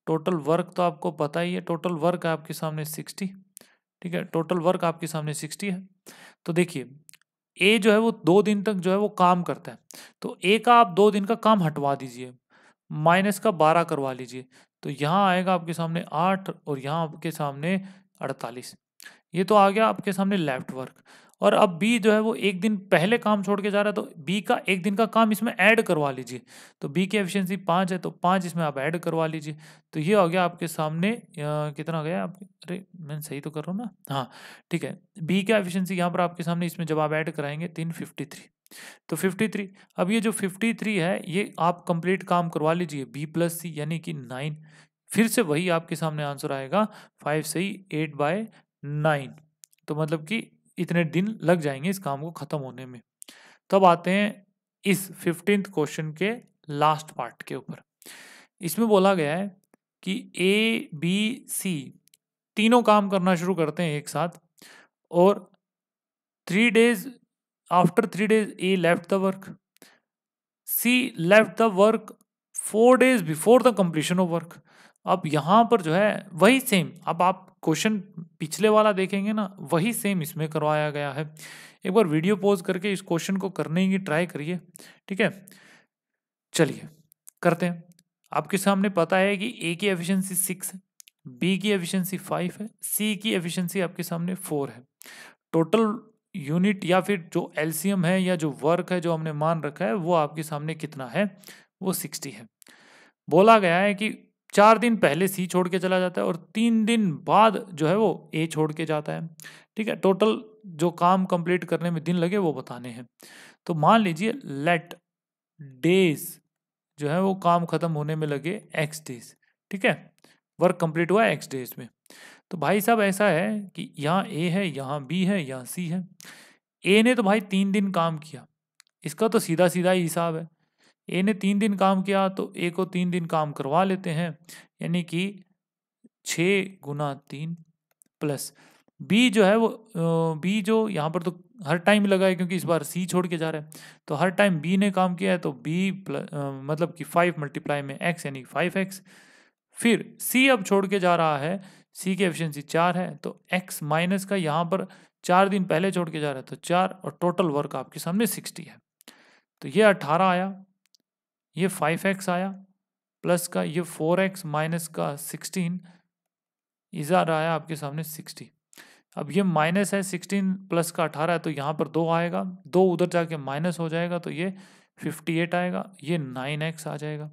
टोटल वर्क तो आपको पता ही है टोटल वर्क आपके सामने सिक्सटी ठीक है टोटल वर्क आपके सामने सिक्सटी है तो देखिए ए जो है वो दो दिन तक जो है वो काम करता है तो ए का आप दो दिन का काम हटवा दीजिए माइनस का बारह करवा लीजिए तो यहाँ आएगा आपके सामने आठ और यहाँ आपके सामने अड़तालीस ये तो आ गया आपके सामने लेफ्ट वर्क और अब बी जो है वो एक दिन पहले काम छोड़ के जा रहा है तो बी का एक दिन का काम इसमें ऐड करवा लीजिए तो बी की एफिशिएंसी पाँच है तो पाँच इसमें आप ऐड करवा लीजिए तो ये हो गया आपके सामने आ, कितना गया आपके अरे मैं सही तो कर रहा हूँ ना हाँ ठीक है बी का एफिशिएंसी यहाँ पर आपके सामने इसमें जब आप ऐड कराएंगे तीन फिफ्टी थ्री तो फिफ्टी अब ये जो फिफ्टी है ये आप कंप्लीट काम करवा लीजिए बी प्लस सी यानी कि नाइन फिर से वही आपके सामने आंसर आएगा फाइव से ही एट बाय नाइन तो मतलब कि इतने दिन लग जाएंगे इस काम को ख़त्म होने में तब आते हैं इस फिफ्टींथ क्वेश्चन के लास्ट पार्ट के ऊपर इसमें बोला गया है कि ए बी सी तीनों काम करना शुरू करते हैं एक साथ और three days after three days A left the work C left the work four days before the completion of work अब यहाँ पर जो है वही सेम अब आप क्वेश्चन पिछले वाला देखेंगे ना वही सेम इसमें करवाया गया है एक बार वीडियो पॉज करके इस क्वेश्चन को करने की ट्राई करिए ठीक है चलिए करते हैं आपके सामने पता है कि ए की एफिशिएंसी सिक्स है बी की एफिशिएंसी फाइव है सी की एफिशिएंसी आपके सामने फोर है टोटल यूनिट या फिर जो एलसीएम है या जो वर्क है जो हमने मान रखा है वो आपके सामने कितना है वो सिक्सटी है बोला गया है कि चार दिन पहले सी छोड़ के चला जाता है और तीन दिन बाद जो है वो ए छोड़ के जाता है ठीक है टोटल जो काम कंप्लीट करने में दिन लगे वो बताने हैं तो मान लीजिए लेट डेज जो है वो काम ख़त्म होने में लगे एक्स डेज ठीक है वर्क कंप्लीट हुआ एक्स डेज में तो भाई साहब ऐसा है कि यहाँ ए है यहाँ बी है यहाँ सी है ए ने तो भाई तीन दिन काम किया इसका तो सीधा सीधा ही हिसाब है ए ने तीन दिन काम किया तो ए को तीन दिन काम करवा लेते हैं यानी कि छ गुना तीन प्लस बी जो है वो बी जो यहाँ पर तो हर टाइम लगा है क्योंकि इस बार सी छोड़ के जा रहा है तो हर टाइम बी ने काम किया है तो बी प्लस मतलब कि फाइव मल्टीप्लाई में एक्स यानी फाइव एक्स फिर सी अब छोड़ के जा रहा है सी की एफिशिएंसी चार है तो एक्स माइनस का यहाँ पर चार दिन पहले छोड़ के जा रहा है तो चार और टोटल वर्क आपके सामने सिक्सटी है तो ये अट्ठारह आया ये फाइव एक्स आया प्लस का ये फोर एक्स माइनस का सिक्सटीन इजार आया आपके सामने सिक्सटी अब ये माइनस है सिक्सटीन प्लस का अठारह है तो यहाँ पर दो आएगा दो उधर जाके माइनस हो जाएगा तो ये फिफ्टी एट आएगा ये नाइन एक्स आ जाएगा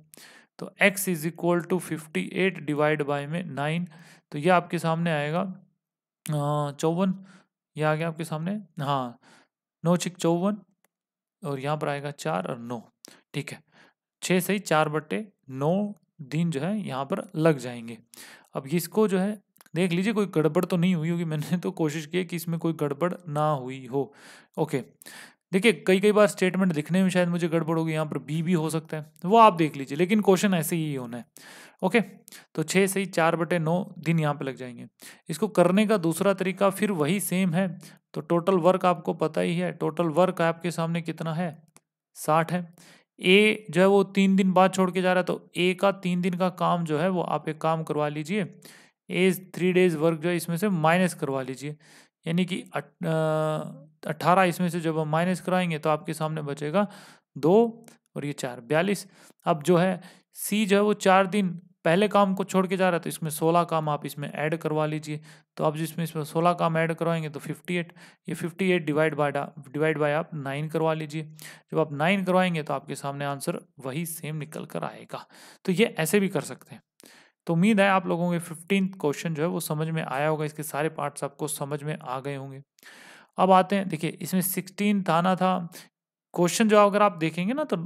तो x is equal to fifty eight divide by में नाइन तो ये आपके सामने आएगा चौवन ये आ गया आपके सामने हाँ नौ छिक चौवन और यहाँ पर आएगा चार और नौ ठीक है छः से ही चार बट्टे नौ दिन जो है यहाँ पर लग जाएंगे अब इसको जो है देख लीजिए कोई गड़बड़ तो नहीं हुई होगी मैंने तो कोशिश की कि इसमें कोई गड़बड़ ना हुई हो ओके देखिए कई कई बार स्टेटमेंट दिखने में शायद मुझे गड़बड़ होगी यहाँ पर बी भी हो सकता है वो आप देख लीजिए लेकिन क्वेश्चन ऐसे ही होना है ओके तो छः से ही चार बटे नौ दिन यहाँ पे लग जाएंगे इसको करने का दूसरा तरीका फिर वही सेम है तो टोटल वर्क आपको पता ही है टोटल वर्क आपके सामने कितना है साठ है ए जो है वो तीन दिन बाद छोड़ के जा रहा है तो ए का तीन दिन का काम जो है वो आप एक काम करवा लीजिए ए थ्री डेज वर्क जो है इसमें से माइनस करवा लीजिए यानी कि अट्ठारह इसमें से जब हम माइनस कराएंगे तो आपके सामने बचेगा दो और ये चार बयालीस अब जो है सी जो है वो चार दिन पहले काम को छोड़ के जा रहा है तो इसमें सोलह काम आप इसमें ऐड करवा लीजिए तो आप जिसमें इसमें सोलह काम ऐड करवाएंगे तो फिफ्टी एट ये fifty eight divide by divide by आप नाइन करवा लीजिए जब आप नाइन करवाएंगे तो आपके सामने आंसर वही सेम निकल कर आएगा तो ये ऐसे भी कर सकते हैं तो उम्मीद है आप लोगों के फिफ्टीन क्वेश्चन जो है वो समझ में आया होगा इसके सारे पार्ट्स आपको समझ में आ गए होंगे अब आते हैं देखिए इसमें सिक्सटीन थाना था क्वेश्चन जो अगर आप देखेंगे ना तो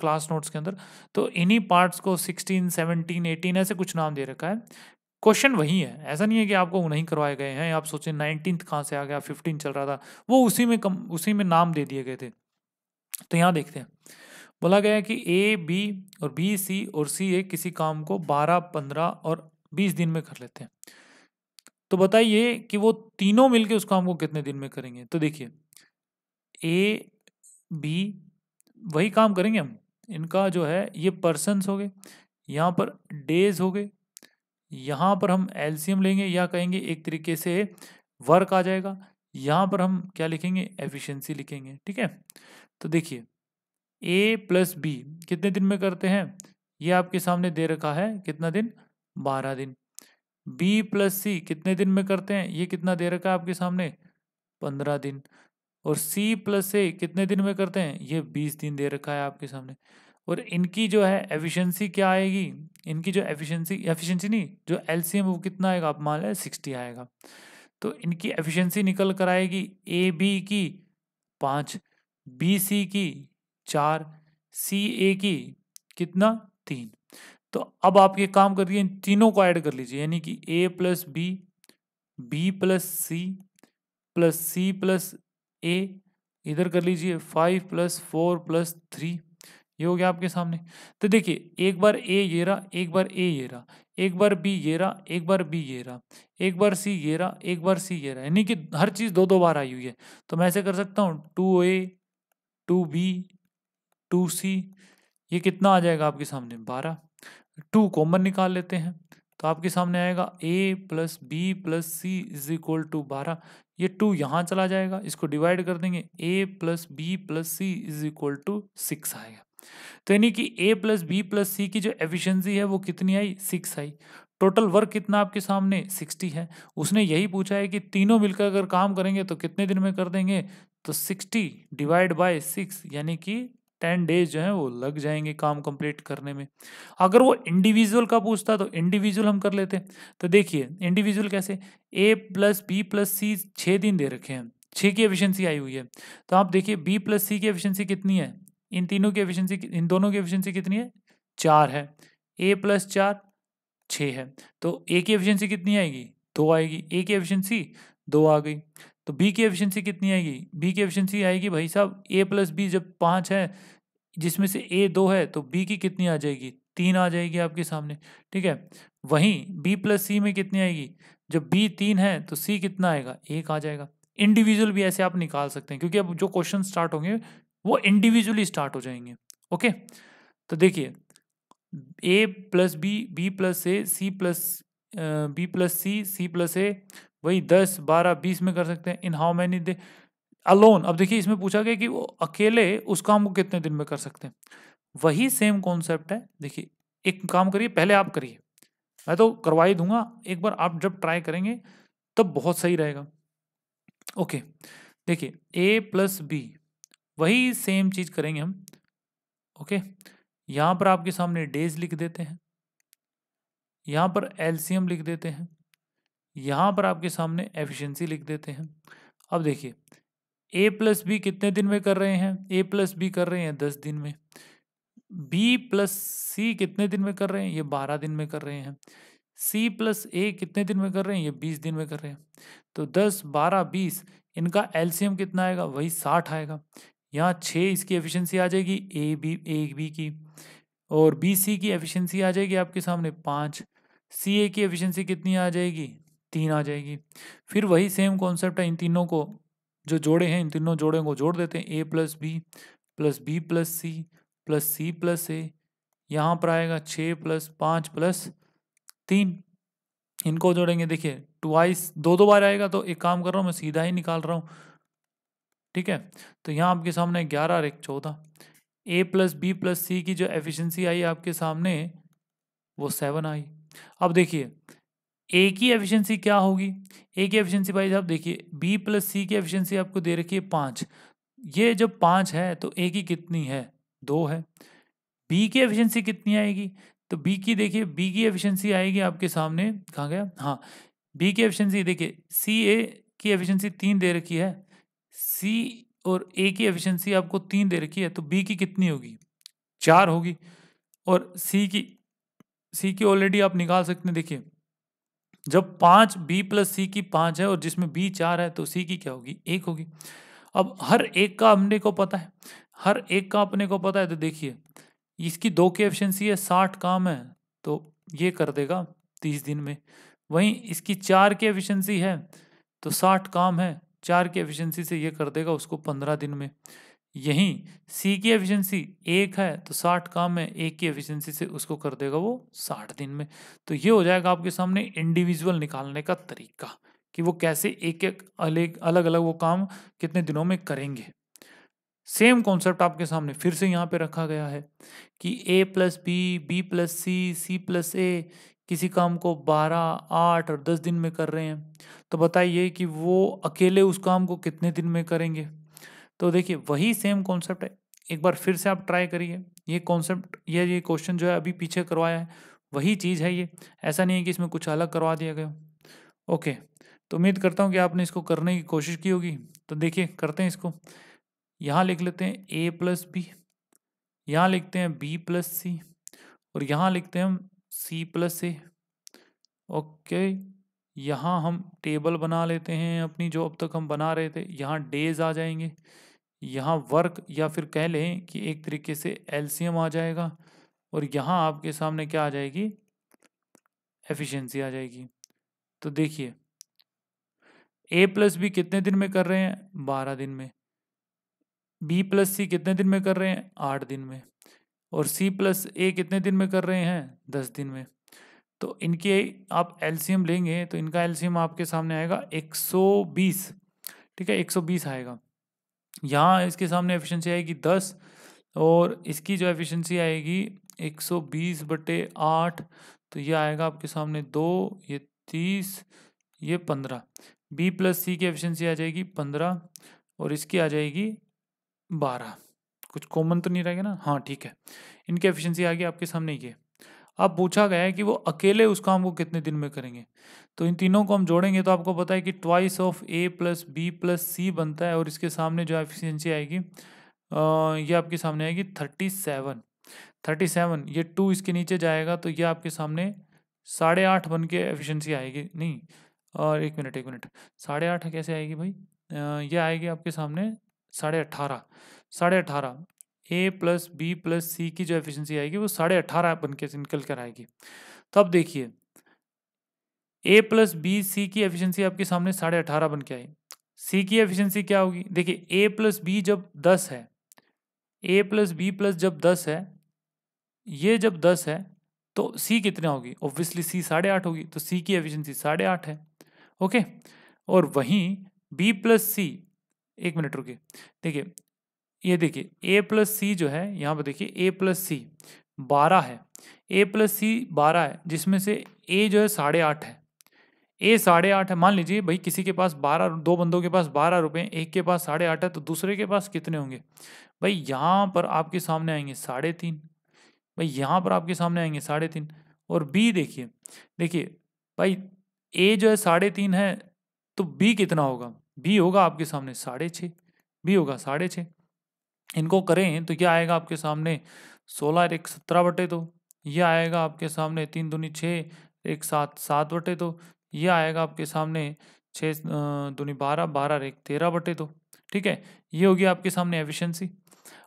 क्लास नोट्स के अंदर तो इन्हीं पार्ट्स को सिक्सटीन सेवनटीन एटीन ऐसे कुछ नाम दे रखा है क्वेश्चन वही है ऐसा नहीं है कि आपको वो नहीं करवाए गए हैं आप सोचें नाइनटीन कहाँ से आ गया फिफ्टीन चल रहा था वो उसी में कम उसी में नाम दे दिए गए थे तो यहाँ देखते हैं बोला गया कि ए बी और बी सी और सी ए किसी काम को बारह पंद्रह और बीस दिन में कर लेते हैं तो बताइए कि वो तीनों मिलके उस काम को कितने दिन में करेंगे तो देखिए ए भी वही काम करेंगे हम इनका जो है ये पर्सनस हो गए यहाँ पर डेज हो गए यहाँ पर हम एल्सीयम लेंगे या कहेंगे एक तरीके से वर्क आ जाएगा यहाँ पर हम क्या लिखेंगे एफिशिएंसी लिखेंगे ठीक है तो देखिए ए प्लस बी कितने दिन में करते हैं ये आपके सामने दे रखा है कितना दिन बारह दिन बी प्लस सी कितने दिन में करते हैं ये कितना दे रखा है आपके सामने पंद्रह दिन और सी प्लस ए कितने दिन में करते हैं ये बीस दिन दे रखा है आपके सामने और इनकी जो है एफिशिएंसी क्या आएगी इनकी जो एफिशिएंसी एफिशिएंसी नहीं जो एम वो कितना आएगा आप मान लें सिक्सटी आएगा तो इनकी एफिशिएंसी निकल कर आएगी ए बी की पाँच बी सी की चार सी ए की कितना तीन तो अब आप ये काम करिए इन तीनों को ऐड कर लीजिए यानी कि A plus B B plus C plus C plus A इधर कर लीजिए five plus four plus three ये हो गया आपके सामने तो देखिए एक बार ए ये रहा एक बार ए ये रहा एक बार बी ये रहा एक बार बी ये रहा एक बार सी ये रहा एक बार सी ये रहा यानी कि हर चीज़ दो दो बार आई हुई है तो मैं ऐसे कर सकता हूँ two A two B two C ये कितना आ जाएगा आपके सामने बारह टू कॉमन निकाल लेते हैं तो आपके सामने आएगा A plus B plus C is equal to बारह ये टू यहाँ चला जाएगा इसको डिवाइड कर देंगे A plus B plus C is equal to six आएगा तो यानी कि A plus B plus C की जो एफिशिएंसी है वो कितनी आई सिक्स आई टोटल वर्क कितना आपके सामने सिक्सटी है उसने यही पूछा है कि तीनों मिलकर अगर काम करेंगे तो कितने दिन में कर देंगे तो सिक्सटी डिवाइड बाय सिक्स यानी कि टेन डेज जो है वो लग जाएंगे काम कंप्लीट करने में अगर वो इंडिविजुअल का पूछता तो इंडिविजुअल हम कर लेते तो देखिए इंडिविजुअल कैसे A plus B plus C छः दिन दे रखे हैं छः की एफिशिएंसी आई हुई है तो आप देखिए बी प्लस सी की एफिशिएंसी कितनी है इन तीनों की एफिशिएंसी इन दोनों की एफिशिएंसी कितनी है चार है ए प्लस चार छः है तो ए की एफिशिएंसी कितनी आएगी दो आएगी ए की एफिशिएंसी दो आ गई तो बी की एफिशिएंसी कितनी आएगी बी की एफिशिएंसी आएगी भाई साहब ए प्लस बी जब पाँच है जिसमें से ए दो है तो बी की कितनी आ जाएगी तीन आ जाएगी आपके सामने ठीक है वहीं बी प्लस सी में कितनी आएगी जब बी तीन है तो सी कितना आएगा एक आ जाएगा इंडिविजुअल भी ऐसे आप निकाल सकते हैं क्योंकि अब जो क्वेश्चन स्टार्ट होंगे वो इंडिविजुअली स्टार्ट हो जाएंगे ओके तो देखिए A plus B B plus A C plus B plus C C plus A वही दस बारह बीस में कर सकते हैं in how many day alone अब देखिए इसमें पूछा गया कि वो अकेले उस काम को कितने दिन में कर सकते हैं वही सेम कॉन्सेप्ट है देखिए एक काम करिए पहले आप करिए मैं तो करवा ही दूंगा एक बार आप जब ट्राई करेंगे तब बहुत सही रहेगा ओके देखिए ए प्लस बी वही सेम चीज़ करेंगे हम ओके यहाँ पर आपके सामने डेज लिख देते हैं यहाँ पर एलसीएम लिख देते हैं यहाँ पर आपके सामने एफिशिएंसी लिख देते हैं अब देखिए ए प्लस बी कितने दिन में कर रहे हैं ए प्लस बी कर रहे हैं दस दिन में बी प्लस सी कितने दिन में कर रहे हैं ये बारह दिन में कर रहे हैं सी प्लस ए कितने दिन में कर रहे हैं ये बीस दिन में कर रहे हैं तो दस बारह बीस इनका एल्सीयम कितना आएगा वही साठ आएगा यहाँ छः इसकी एफिशिएंसी आ जाएगी ए बी ए बी की और बी सी की एफिशिएंसी आ जाएगी आपके सामने पाँच सी ए की एफिशिएंसी कितनी आ जाएगी तीन आ जाएगी फिर वही सेम कॉन्सेप्ट है इन तीनों को जो जोड़े हैं इन तीनों जोड़े को जोड़ देते हैं A plus B plus B plus C plus C plus A यहाँ पर आएगा छः प्लस पाँच प्लस तीन इनको जोड़ेंगे देखिए टू आइस दो दो बार आएगा तो एक काम कर रहा हूँ मैं सीधा ही निकाल रहा हूँ ठीक है तो यहाँ आपके सामने ग्यारह और एक चौदह A plus B plus C की जो एफिशिएंसी आई आपके सामने वो सेवन आई अब देखिए ए की एफिशिएंसी क्या होगी ए की एफिशिएंसी भाई साहब देखिए बी प्लस सी की एफिशिएंसी आपको दे रखी है पाँच ये जब पाँच है तो ए की कितनी है दो है बी की एफिशिएंसी कितनी आएगी तो बी की देखिए बी की एफिशिएंसी आएगी आपके सामने कहाँ गया हाँ बी की एफिशिएंसी देखिए सी ए की एफिशिएंसी तीन दे रखी है सी और ए की एफिशिएंसी आपको तीन दे रखी है तो बी की कितनी होगी चार होगी और सी की सी की ऑलरेडी आप निकाल सकते हैं देखिए जब पाँच बी प्लस सी की पाँच है और जिसमें बी चार है तो सी की क्या होगी एक होगी अब हर एक का हमने को पता है हर एक का अपने को पता है तो देखिए इसकी दो की एफिशिएंसी है साठ काम है तो ये कर देगा तीस दिन में वहीं इसकी चार की एफिशिएंसी है तो साठ काम है चार की एफिशिएंसी से ये कर देगा उसको पंद्रह दिन में यहीं सी की एफिशिएंसी एक है तो साठ काम है एक की एफिशिएंसी से उसको कर देगा वो साठ दिन में तो ये हो जाएगा आपके सामने इंडिविजुअल निकालने का तरीका कि वो कैसे एक एक अलग अलग अलग वो काम कितने दिनों में करेंगे सेम कॉन्सेप्ट आपके सामने फिर से यहाँ पे रखा गया है कि A plus B B plus C C plus A किसी काम को 12, 8 और 10 दिन में कर रहे हैं तो बताइए कि वो अकेले उस काम को कितने दिन में करेंगे तो देखिए वही सेम कॉन्सेप्ट है एक बार फिर से आप ट्राई करिए ये कॉन्सेप्ट ये ये क्वेश्चन जो है अभी पीछे करवाया है वही चीज़ है ये ऐसा नहीं है कि इसमें कुछ अलग करवा दिया गया ओके तो उम्मीद करता हूँ कि आपने इसको करने की कोशिश की होगी तो देखिए करते हैं इसको यहाँ लिख लेते हैं ए प्लस बी यहाँ लिखते हैं बी प्लस सी और यहाँ लिखते हैं हम सी प्लस ए ओके यहाँ हम टेबल बना लेते हैं अपनी जो अब तक हम बना रहे थे यहाँ डेज आ जाएंगे यहाँ वर्क या फिर कह लें कि एक तरीके से एलसीएम आ जाएगा और यहाँ आपके सामने क्या आ जाएगी एफिशिएंसी आ जाएगी तो देखिए ए प्लस बी कितने दिन में कर रहे हैं बारह दिन में बी प्लस सी कितने दिन में कर रहे हैं आठ दिन में और सी प्लस ए कितने दिन में कर रहे हैं दस दिन में तो इनके आप एलसीएम लेंगे तो इनका एलसीएम आपके सामने आएगा एक ठीक है एक आएगा यहाँ इसके सामने एफिशिएंसी आएगी दस और इसकी जो एफिशिएंसी आएगी एक सौ बीस बटे आठ तो ये आएगा आपके सामने दो ये तीस ये पंद्रह बी प्लस सी की एफिशिएंसी आ जाएगी पंद्रह और इसकी आ जाएगी बारह कुछ कॉमन तो नहीं रहेगा ना हाँ ठीक है इनकी एफिशिएंसी आ गई आपके सामने ये अब पूछा गया है कि वो अकेले उस काम को कितने दिन में करेंगे तो इन तीनों को हम जोड़ेंगे तो आपको पता है कि twice of A plus B plus C बनता है और इसके सामने जो एफिशिएंसी आएगी ये आपके सामने आएगी थर्टी सेवन थर्टी सेवन ये टू इसके नीचे जाएगा तो ये आपके सामने साढ़े आठ बन के एफिशिएंसी आएगी नहीं और एक मिनट एक मिनट साढ़े आठ कैसे आएगी भाई ये आएगी आपके सामने साढ़े अट्ठारह साढ़े अट्ठारह A plus B plus C की जो एफिशिएंसी आएगी वो साढ़े अट्ठारह बन के निकल कर आएगी तो अब देखिए ए प्लस बी सी की एफिशिएंसी आपके सामने साढ़े अठारह बन के आई सी की एफिशिएंसी क्या होगी देखिए ए प्लस बी जब दस है ए प्लस बी प्लस जब दस है ये जब दस है तो सी कितने होगी ऑब्वियसली सी साढ़े आठ होगी तो सी की एफिशिएंसी साढ़े आठ है ओके और वहीं बी प्लस सी एक मिनट रुके देखिए ये देखिए ए प्लस सी जो है यहाँ पर देखिए ए प्लस सी बारह है ए प्लस सी बारह है जिसमें से ए जो है साढ़े आठ है ए साढ़े आठ है मान लीजिए भाई किसी के पास बारह दो बंदों के पास बारह रुपये एक के पास साढ़े आठ है तो दूसरे के पास कितने होंगे भाई यहाँ पर आपके सामने आएंगे साढ़े तीन भाई यहाँ पर आपके सामने आएंगे साढ़े तीन और बी देखिए देखिए भाई ए जो है साढ़े तीन है तो बी कितना होगा बी होगा आपके सामने साढ़े छः बी होगा साढ़े छः इनको करें तो क्या आएगा आपके सामने सोलह एक सत्रह बटे दो तो, यह आएगा आपके सामने तीन दूनी छः एक सात सात बटे दो ये आएगा आपके सामने छः दूनी बारह बारह एक तेरह बटे दो ठीक है ये होगी आपके सामने एफिशिएंसी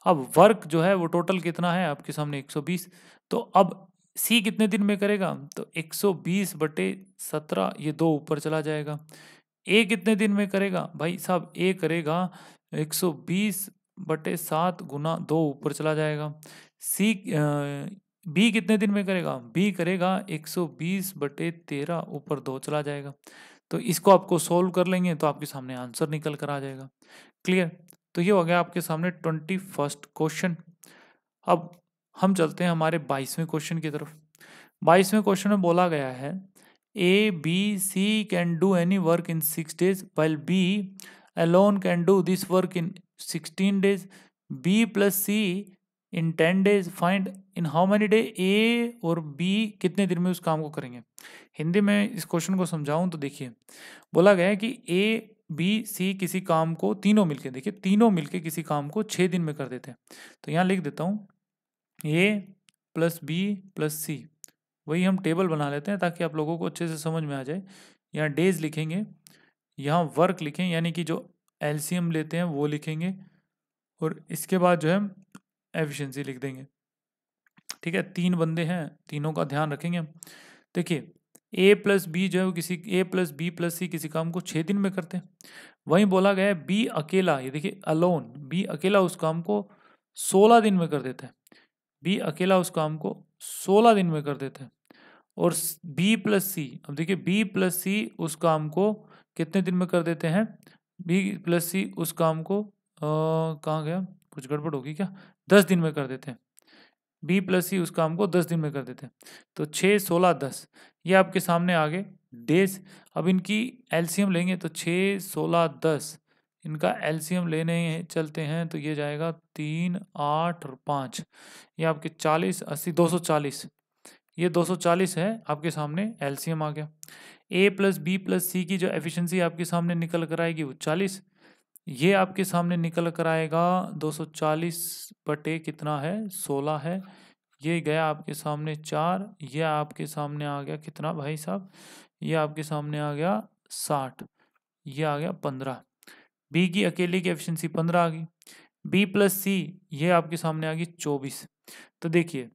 अब वर्क जो है वो टोटल कितना है आपके सामने 120 तो अब सी कितने दिन में करेगा तो 120 बटे सत्रह ये दो ऊपर चला जाएगा ए कितने दिन में करेगा भाई साहब ए करेगा 120 बटे सात गुना दो ऊपर चला जाएगा सी बी कितने दिन में करेगा बी करेगा 120 बटे 13 ऊपर दो चला जाएगा तो इसको आपको सोल्व कर लेंगे तो आपके सामने आंसर निकल कर आ जाएगा क्लियर तो ये हो गया आपके सामने ट्वेंटी फर्स्ट क्वेश्चन अब हम चलते हैं हमारे बाईसवें क्वेश्चन की तरफ बाईसवें क्वेश्चन में बोला गया है A B C can do any work in six days well B alone can do this work in sixteen days B plus C in ten days find in how many day A और B कितने दिन में उस काम को करेंगे हिंदी में इस क्वेश्चन को समझाऊं तो देखिए बोला गया है कि ए बी सी किसी काम को तीनों मिलके देखिए तीनों मिलके किसी काम को छः दिन में कर देते हैं तो यहाँ लिख देता हूँ A plus B plus C वही हम टेबल बना लेते हैं ताकि आप लोगों को अच्छे से समझ में आ जाए यहाँ डेज लिखेंगे यहाँ वर्क लिखें यानी कि जो एलसीएम लेते हैं वो लिखेंगे और इसके बाद जो है एफिशिएंसी लिख देंगे ठीक है तीन बंदे हैं तीनों का ध्यान रखेंगे देखिए ए प्लस बी जो है वो किसी A plus B plus C किसी काम को छः दिन में करते हैं वहीं बोला गया है बी अकेला ये देखिए अलोन बी अकेला उस काम को सोलह दिन में कर देता है बी अकेला उस काम को सोलह दिन में कर देता है और बी प्लस सी अब देखिए बी प्लस सी उस काम को कितने दिन में कर देते हैं बी प्लस सी उस काम को कहाँ गया कुछ गड़बड़ होगी क्या दस दिन में कर देते हैं बी प्लस सी उस काम को दस दिन में कर देते हैं तो छः सोलह दस ये आपके सामने आ गए डेज अब इनकी एलसीएम लेंगे तो छः सोलह दस इनका एलसीएम लेने चलते हैं तो ये जाएगा तीन आठ और पाँच ये आपके चालीस अस्सी दो सौ चालीस ये दो सौ चालीस है आपके सामने एलसीएम आ गया A plus B plus C की जो एफिशिएंसी आपके सामने निकल कर आएगी वो चालीस ये आपके सामने निकल कर आएगा 240 बटे कितना है 16 है ये गया आपके सामने चार ये आपके सामने आ गया कितना भाई साहब ये आपके सामने आ गया साठ ये आ गया पंद्रह बी की अकेले की एफिशिएंसी पंद्रह आ गई बी प्लस सी ये आपके सामने आ गई चौबीस तो देखिए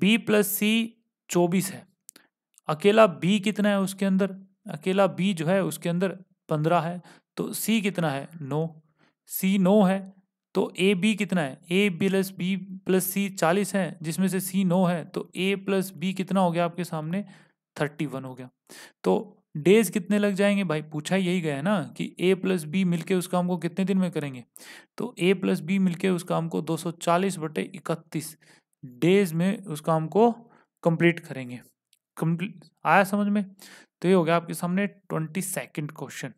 बी प्लस सी चौबीस है अकेला बी कितना है उसके अंदर अकेला बी जो है उसके अंदर पंद्रह है तो सी कितना है नो सी नो है तो ए बी कितना है A plus B plus C चालीस है जिसमें से सी नो है तो ए प्लस बी कितना हो गया आपके सामने थर्टी वन हो गया तो डेज कितने लग जाएंगे भाई पूछा यही गया है ना कि ए प्लस बी मिल उस काम को कितने दिन में करेंगे तो ए प्लस बी मिल उस काम को दो सौ चालीस बटे इकतीस डेज में उस काम को कंप्लीट करेंगे कम्प्लीट आया समझ में तो ये हो गया आपके सामने ट्वेंटी सेकेंड क्वेश्चन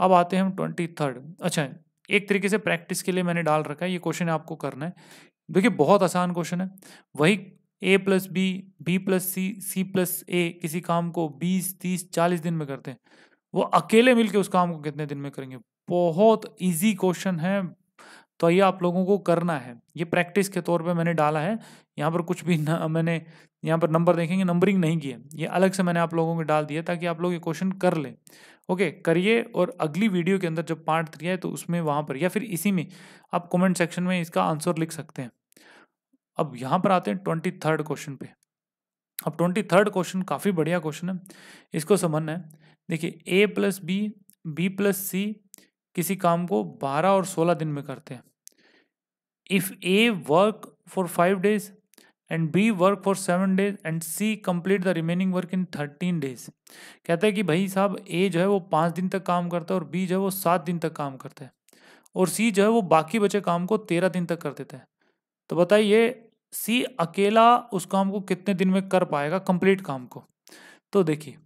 अब आते हैं हम ट्वेंटी थर्ड अच्छा एक तरीके से प्रैक्टिस के लिए मैंने डाल रखा है ये क्वेश्चन आपको करना है देखिए बहुत आसान क्वेश्चन है वही A plus B B plus C C plus A किसी काम को बीस तीस चालीस दिन में करते हैं वो अकेले मिलकर उस काम को कितने दिन में करेंगे बहुत ईजी क्वेश्चन है तो ये आप लोगों को करना है ये प्रैक्टिस के तौर पे मैंने डाला है यहाँ पर कुछ भी न, मैंने यहाँ पर नंबर देखेंगे नंबरिंग नहीं है ये अलग से मैंने आप लोगों को डाल दिया ताकि आप लोग ये क्वेश्चन कर लें ओके करिए और अगली वीडियो के अंदर जब पार्ट थ्री है तो उसमें वहाँ पर या फिर इसी में आप कमेंट सेक्शन में इसका आंसर लिख सकते हैं अब यहाँ पर आते हैं ट्वेंटी थर्ड क्वेश्चन पे अब ट्वेंटी थर्ड क्वेश्चन काफ़ी बढ़िया क्वेश्चन है इसको समझना है देखिए A plus B B plus C किसी काम को बारह और सोलह दिन में करते हैं if A work for five days and B work for seven days and C complete the remaining work in thirteen days कहता है कि भाई साहब ए जो है वो पाँच दिन तक काम करता है और बी जो है वो सात दिन तक काम करता है और सी जो है वो बाकी बचे काम को तेरह दिन तक कर देता है तो बताइए सी अकेला उस काम को कितने दिन में कर पाएगा कंप्लीट काम को तो देखिए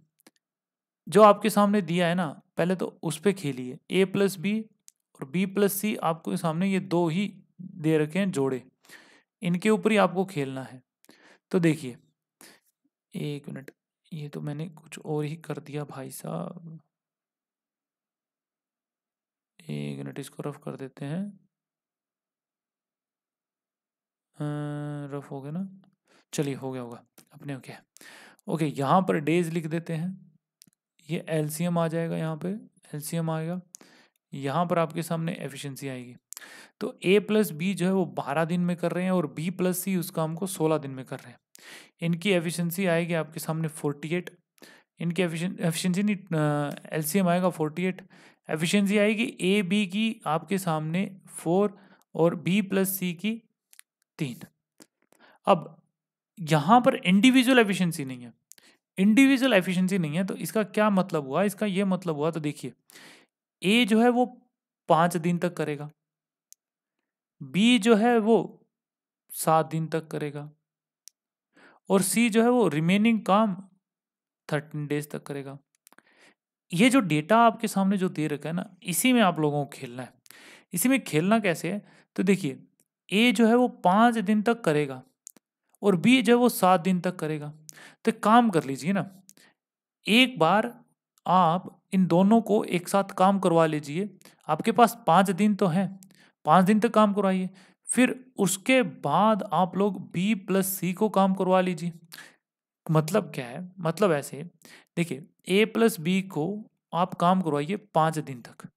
जो आपके सामने दिया है ना पहले तो उस पर खेलिए ए प्लस बी और बी प्लस सी आपके सामने ये दो ही दे रखे हैं जोड़े इनके ऊपर ही आपको खेलना है तो देखिए एक मिनट ये तो मैंने कुछ और ही कर दिया भाई साहब एक मिनट इसको रफ कर देते हैं रफ हो गया ना चलिए हो गया होगा अपने ओके ओके यहाँ पर डेज लिख देते हैं ये एलसीएम आ जाएगा यहाँ पे एलसीएम आएगा यहाँ पर आपके सामने एफिशिएंसी आएगी तो ए प्लस बी जो है वो बारह दिन में कर रहे हैं और बी प्लस सी उस काम को सोलह दिन में कर रहे हैं इनकी एफिशिएंसी आएगी आपके सामने फोर्टी एट इनकी एफिशिएंसी नहीं एलसीएम आएगा फोर्टी एट एफिशिएंसी आएगी ए बी की आपके सामने फोर और बी प्लस सी की तीन अब यहाँ पर इंडिविजुअल एफिशिएंसी नहीं है इंडिविजुअल एफिशिएंसी नहीं है तो इसका क्या मतलब हुआ इसका ये मतलब हुआ तो देखिए ए जो है वो पाँच दिन तक करेगा बी जो है वो सात दिन तक करेगा और सी जो है वो रिमेनिंग काम थर्टीन डेज तक करेगा ये जो डेटा आपके सामने जो दे रखा है ना इसी में आप लोगों को खेलना है इसी में खेलना कैसे है तो देखिए ए जो है वो पाँच दिन तक करेगा और बी जो है वो सात दिन तक करेगा तो काम कर लीजिए ना एक बार आप इन दोनों को एक साथ काम करवा लीजिए आपके पास पाँच दिन तो हैं पाँच दिन तक काम करवाइए फिर उसके बाद आप लोग बी प्लस सी को काम करवा लीजिए मतलब क्या है मतलब ऐसे देखिए ए प्लस बी को आप काम करवाइए पाँच दिन तक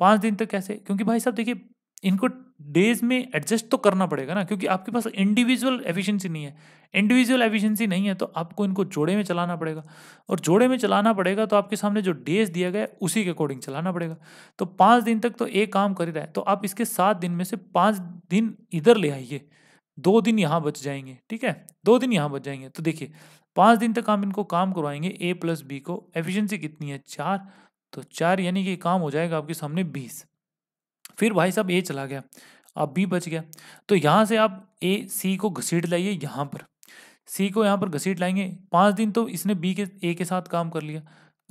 पाँच दिन तक कैसे क्योंकि भाई साहब देखिए इनको डेज में एडजस्ट तो करना पड़ेगा ना क्योंकि आपके पास इंडिविजुअल एफिशिएंसी नहीं है इंडिविजुअल एफिशिएंसी नहीं है तो आपको इनको जोड़े में चलाना पड़ेगा और जोड़े में चलाना पड़ेगा तो आपके सामने जो डेज दिया गया है उसी के अकॉर्डिंग चलाना पड़ेगा तो पाँच दिन तक तो एक काम कर रहा है तो आप इसके सात दिन में से पाँच दिन इधर ले आइए दो दिन यहाँ बच जाएंगे ठीक है दो दिन यहाँ बच जाएंगे तो देखिए पाँच दिन तक हम इनको काम करवाएंगे ए प्लस बी को एफिशियंसी कितनी है चार तो चार यानी कि काम हो जाएगा आपके सामने बीस फिर भाई साहब ए चला गया अब बी बच गया तो यहाँ से आप ए सी को घसीट लाइए यहाँ पर सी को यहाँ पर घसीट लाएंगे पाँच दिन तो इसने बी के ए के साथ काम कर लिया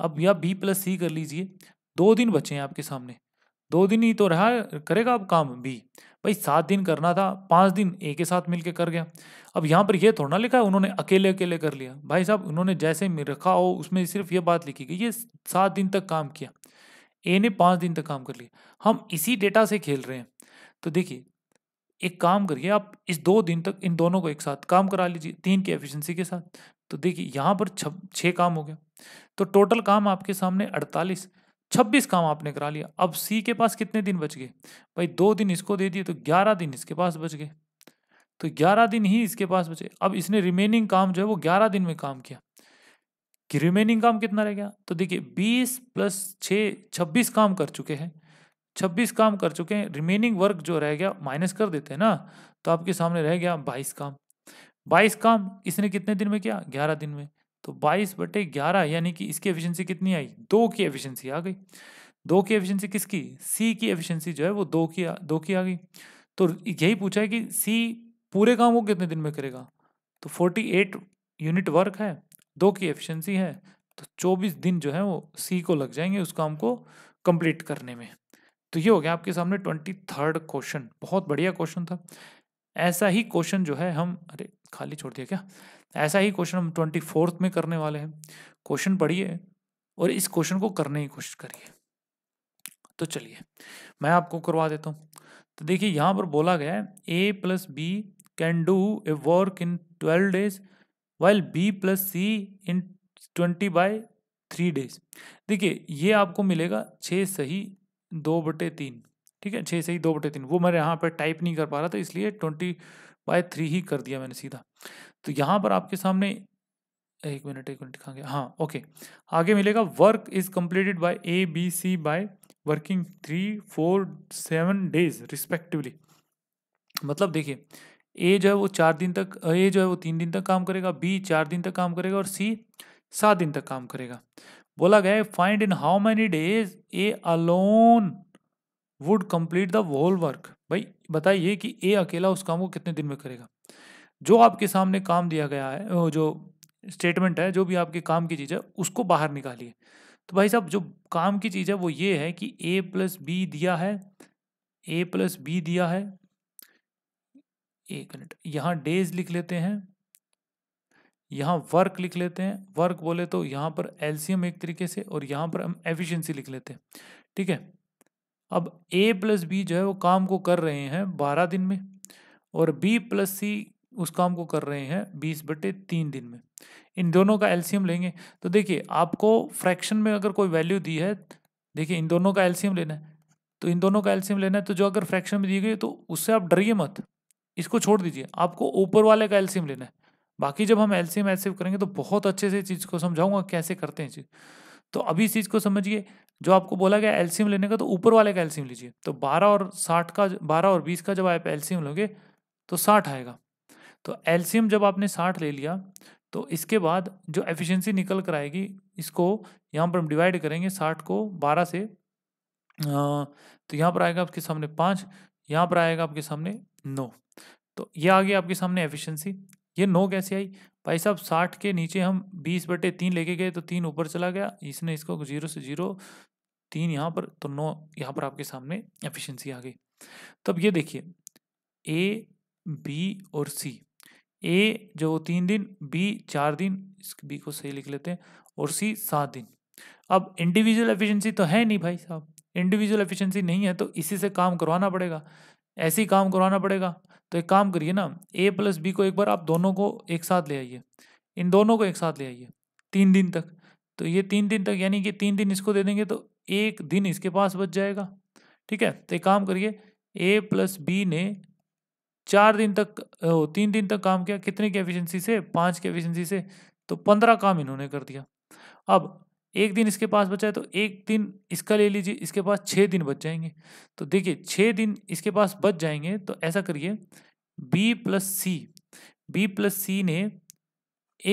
अब या बी प्लस सी कर लीजिए दो दिन बचे हैं आपके सामने दो दिन ही तो रहा करेगा अब काम बी भाई सात दिन करना था पाँच दिन ए के साथ मिलके कर गया अब यहाँ पर ये थोड़ा ना लिखा है उन्होंने अकेले अकेले कर लिया भाई साहब उन्होंने जैसे रखा हो उसमें सिर्फ ये बात लिखी गई ये सात दिन तक काम किया ए ने पाँच दिन तक काम कर लिया हम इसी डेटा से खेल रहे हैं तो देखिए एक काम करिए आप इस दो दिन तक इन दोनों को एक साथ काम करा लीजिए तीन की एफिशिएंसी के साथ तो देखिए यहाँ पर छः काम हो गया तो टोटल काम आपके सामने अड़तालीस छब्बीस काम आपने करा लिया अब सी के पास कितने दिन बच गए भाई दो दिन इसको दे दिए तो ग्यारह दिन इसके पास बच गए तो ग्यारह दिन ही इसके पास बचे अब इसने रिमेनिंग काम जो है वो ग्यारह दिन में काम किया कि रिमेनिंग काम कितना रह गया तो देखिए 20 प्लस 6 26 काम कर चुके हैं 26 काम कर चुके हैं रिमेनिंग वर्क जो रह गया माइनस कर देते हैं ना तो आपके सामने रह गया 22 काम 22 काम इसने कितने दिन में किया 11 दिन में तो 22 बटे ग्यारह यानी कि इसकी एफिशिएंसी कितनी आई दो की एफिशिएंसी आ गई दो की एफिशिएंसी किसकी सी की एफिशिएंसी जो है वो दो की दो की आ गई तो यही पूछा है कि सी पूरे काम को कितने दिन में करेगा तो एट यूनिट वर्क है दो की एफिशिएंसी है तो 24 दिन जो है वो सी को लग जाएंगे उस काम को कंप्लीट करने में तो ये हो गया आपके सामने ट्वेंटी थर्ड क्वेश्चन बहुत बढ़िया क्वेश्चन था ऐसा ही क्वेश्चन जो है हम अरे खाली छोड़ दिया क्या ऐसा ही क्वेश्चन हम ट्वेंटी फोर्थ में करने वाले हैं क्वेश्चन पढ़िए और इस क्वेश्चन को करने की कोशिश करिए तो चलिए मैं आपको करवा देता हूँ तो देखिए यहाँ पर बोला गया है A plus B can do a work in twelve days while B plus C in twenty by three days देखिए ये आपको मिलेगा छः सही दो बटे तीन ठीक है छः सही दो बटे तीन वो मेरे यहाँ पर टाइप नहीं कर पा रहा था इसलिए ट्वेंटी बाय थ्री ही कर दिया मैंने सीधा तो यहाँ पर आपके सामने एक मिनट एक मिनट खाएंगे हाँ ओके आगे मिलेगा work is completed by A B C by working three four seven days respectively मतलब देखिए ए जो है वो चार दिन तक ए जो है वो तीन दिन तक काम करेगा बी चार दिन तक काम करेगा और सी सात दिन तक काम करेगा बोला गया find in how many days A alone would complete the whole work भाई बताइए कि ए अकेला उस काम को कितने दिन में करेगा जो आपके सामने काम दिया गया है जो स्टेटमेंट है जो भी आपके काम की चीज़ है उसको बाहर निकालिए तो भाई साहब जो काम की चीज़ है वो ये है कि ए प्लस बी दिया है ए प्लस बी दिया है एक मिनट यहाँ डेज लिख लेते हैं यहाँ वर्क लिख लेते हैं वर्क बोले तो यहाँ पर एल्सियम एक तरीके से और यहाँ पर हम एफिशिएंसी लिख लेते हैं ठीक है अब ए प्लस बी जो है वो काम को कर रहे हैं बारह दिन में और बी प्लस सी उस काम को कर रहे हैं बीस बटे तीन दिन में इन दोनों का एल्सियम लेंगे तो देखिए आपको फ्रैक्शन में अगर कोई वैल्यू दी है देखिए इन दोनों का एल्सियम लेना है तो इन दोनों का एल्सियम लेना है तो जो अगर फ्रैक्शन में दी गई तो उससे आप डरिए मत इसको छोड़ दीजिए आपको ऊपर वाले का एल्सियम लेना है बाकी जब हम एल्सियम एसिव करेंगे तो बहुत अच्छे से चीज़ को समझाऊंगा कैसे करते हैं चीज़ तो अभी इस चीज़ को समझिए जो आपको बोला गया एल्सियम लेने का तो ऊपर वाले का एल्सियम लीजिए तो 12 और 60 का 12 और 20 का जब आप एल्सियम लोगे तो 60 आएगा तो एल्सियम जब आपने 60 ले लिया तो इसके बाद जो एफिशिएंसी निकल कर आएगी इसको यहाँ पर हम डिवाइड करेंगे साठ को बारह से तो यहाँ पर आएगा आपके सामने पाँच यहाँ पर आएगा आपके सामने नौ तो ये आ गई आपके सामने एफिशिएंसी ये नौ कैसे आई भाई साहब साठ के नीचे हम बीस बटे तीन लेके गए तो तीन ऊपर चला गया इसने इसको जीरो से जीरो तीन यहाँ पर तो नौ यहाँ पर आपके सामने एफिशिएंसी आ गई तब तो ये देखिए ए बी और सी ए जो तीन दिन बी चार दिन इस बी को सही लिख लेते हैं और सी सात दिन अब इंडिविजुअल एफिशिएंसी तो है नहीं भाई साहब इंडिविजुअल एफिशिएंसी नहीं है तो इसी से काम करवाना पड़ेगा ऐसे ही काम करवाना पड़ेगा तो एक काम करिए ना ए प्लस बी को एक बार आप दोनों को एक साथ ले आइए इन दोनों को एक साथ ले आइए तीन दिन तक तो ये तीन दिन तक यानी कि तीन दिन इसको दे देंगे तो एक दिन इसके पास बच जाएगा ठीक है तो एक काम करिए ए प्लस बी ने चार दिन तक तीन दिन तक काम किया कितने की एफिशिएंसी से पाँच की एफिशिएंसी से तो पंद्रह काम इन्होंने कर दिया अब एक दिन इसके पास बचा है तो एक दिन इसका ले लीजिए इसके पास छः दिन बच जाएंगे तो देखिए छः दिन इसके पास बच जाएंगे तो ऐसा करिए B plus C B plus C ने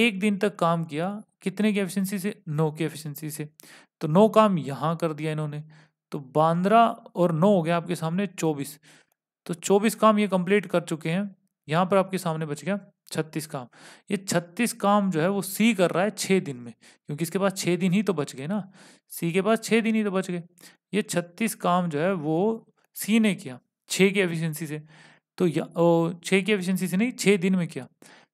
एक दिन तक काम किया कितने की एफिशिएंसी से नौ की एफिशिएंसी से तो नौ काम यहाँ कर दिया इन्होंने तो बांद्रा और नौ हो गया आपके सामने चौबीस तो चौबीस काम ये कंप्लीट कर चुके हैं यहाँ पर आपके सामने बच गया छत्तीस काम ये छत्तीस काम जो है वो सी कर रहा है छः दिन में क्योंकि इसके पास छः दिन ही तो बच गए ना सी के पास छः दिन ही तो बच गए ये छत्तीस काम जो है वो सी ने किया छः की एफिशिएंसी से तो छः की एफिशिएंसी से नहीं छः दिन में किया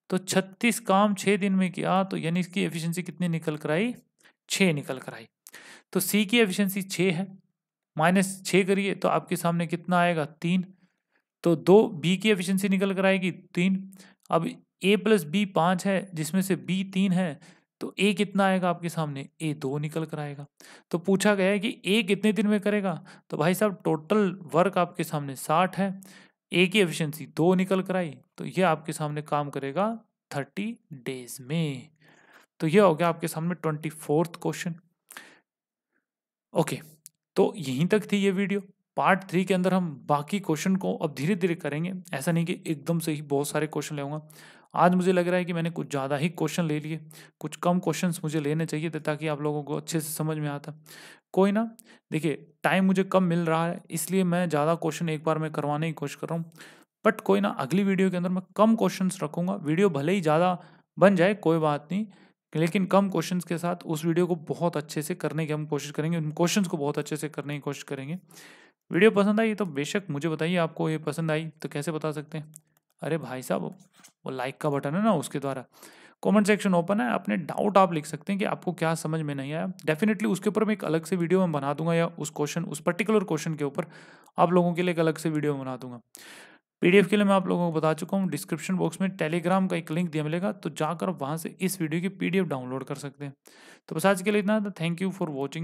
तो छत्तीस काम छः दिन में किया तो यानी इसकी एफिशिएंसी कितनी निकल कर आई छः निकल कर आई तो सी की एफिशिएंसी छः है माइनस छः करिए तो आपके सामने कितना आएगा तीन तो दो बी की एफिशिएंसी निकल कर आएगी तीन अब ए प्लस बी पाँच है जिसमें से बी तीन है तो ए कितना आएगा आपके सामने ए दो निकल कर आएगा तो पूछा गया है कि ए कितने दिन में करेगा तो भाई साहब टोटल वर्क आपके सामने साठ है ए की एफिशिएंसी दो निकल कर आई तो ये आपके सामने काम करेगा थर्टी डेज में तो ये हो गया आपके सामने ट्वेंटी फोर्थ क्वेश्चन ओके तो यहीं तक थी ये वीडियो पार्ट थ्री के अंदर हम बाकी क्वेश्चन को अब धीरे धीरे करेंगे ऐसा नहीं कि एकदम से ही बहुत सारे क्वेश्चन लेऊंगा आज मुझे लग रहा है कि मैंने कुछ ज़्यादा ही क्वेश्चन ले लिए कुछ कम क्वेश्चंस मुझे लेने चाहिए थे ताकि आप लोगों को अच्छे से समझ में आता कोई ना देखिए टाइम मुझे कम मिल रहा है इसलिए मैं ज़्यादा क्वेश्चन एक बार में करवाने की कोशिश कर रहा हूँ बट कोई ना अगली वीडियो के अंदर मैं कम क्वेश्चन रखूँगा वीडियो भले ही ज़्यादा बन जाए कोई बात नहीं लेकिन कम क्वेश्चंस के साथ उस वीडियो को बहुत अच्छे से करने की हम कोशिश करेंगे उन क्वेश्चंस को बहुत अच्छे से करने की कोशिश करेंगे वीडियो पसंद आई तो बेशक मुझे बताइए आपको ये पसंद आई तो कैसे बता सकते हैं अरे भाई साहब वो लाइक का बटन है ना उसके द्वारा कमेंट सेक्शन ओपन है अपने डाउट आप लिख सकते हैं कि आपको क्या समझ में नहीं आया डेफिनेटली उसके ऊपर मैं एक अलग से वीडियो मैं बना दूंगा या उस क्वेश्चन उस पर्टिकुलर क्वेश्चन के ऊपर आप लोगों के लिए एक अलग से वीडियो बना दूंगा पीडीएफ के लिए मैं आप लोगों को बता चुका हूँ डिस्क्रिप्शन बॉक्स में टेलीग्राम का एक लिंक दिया मिलेगा तो जाकर वहाँ से इस वीडियो की पी डाउनलोड कर सकते हैं तो बस आज के लिए इतना था थैंक यू फॉर वॉचिंग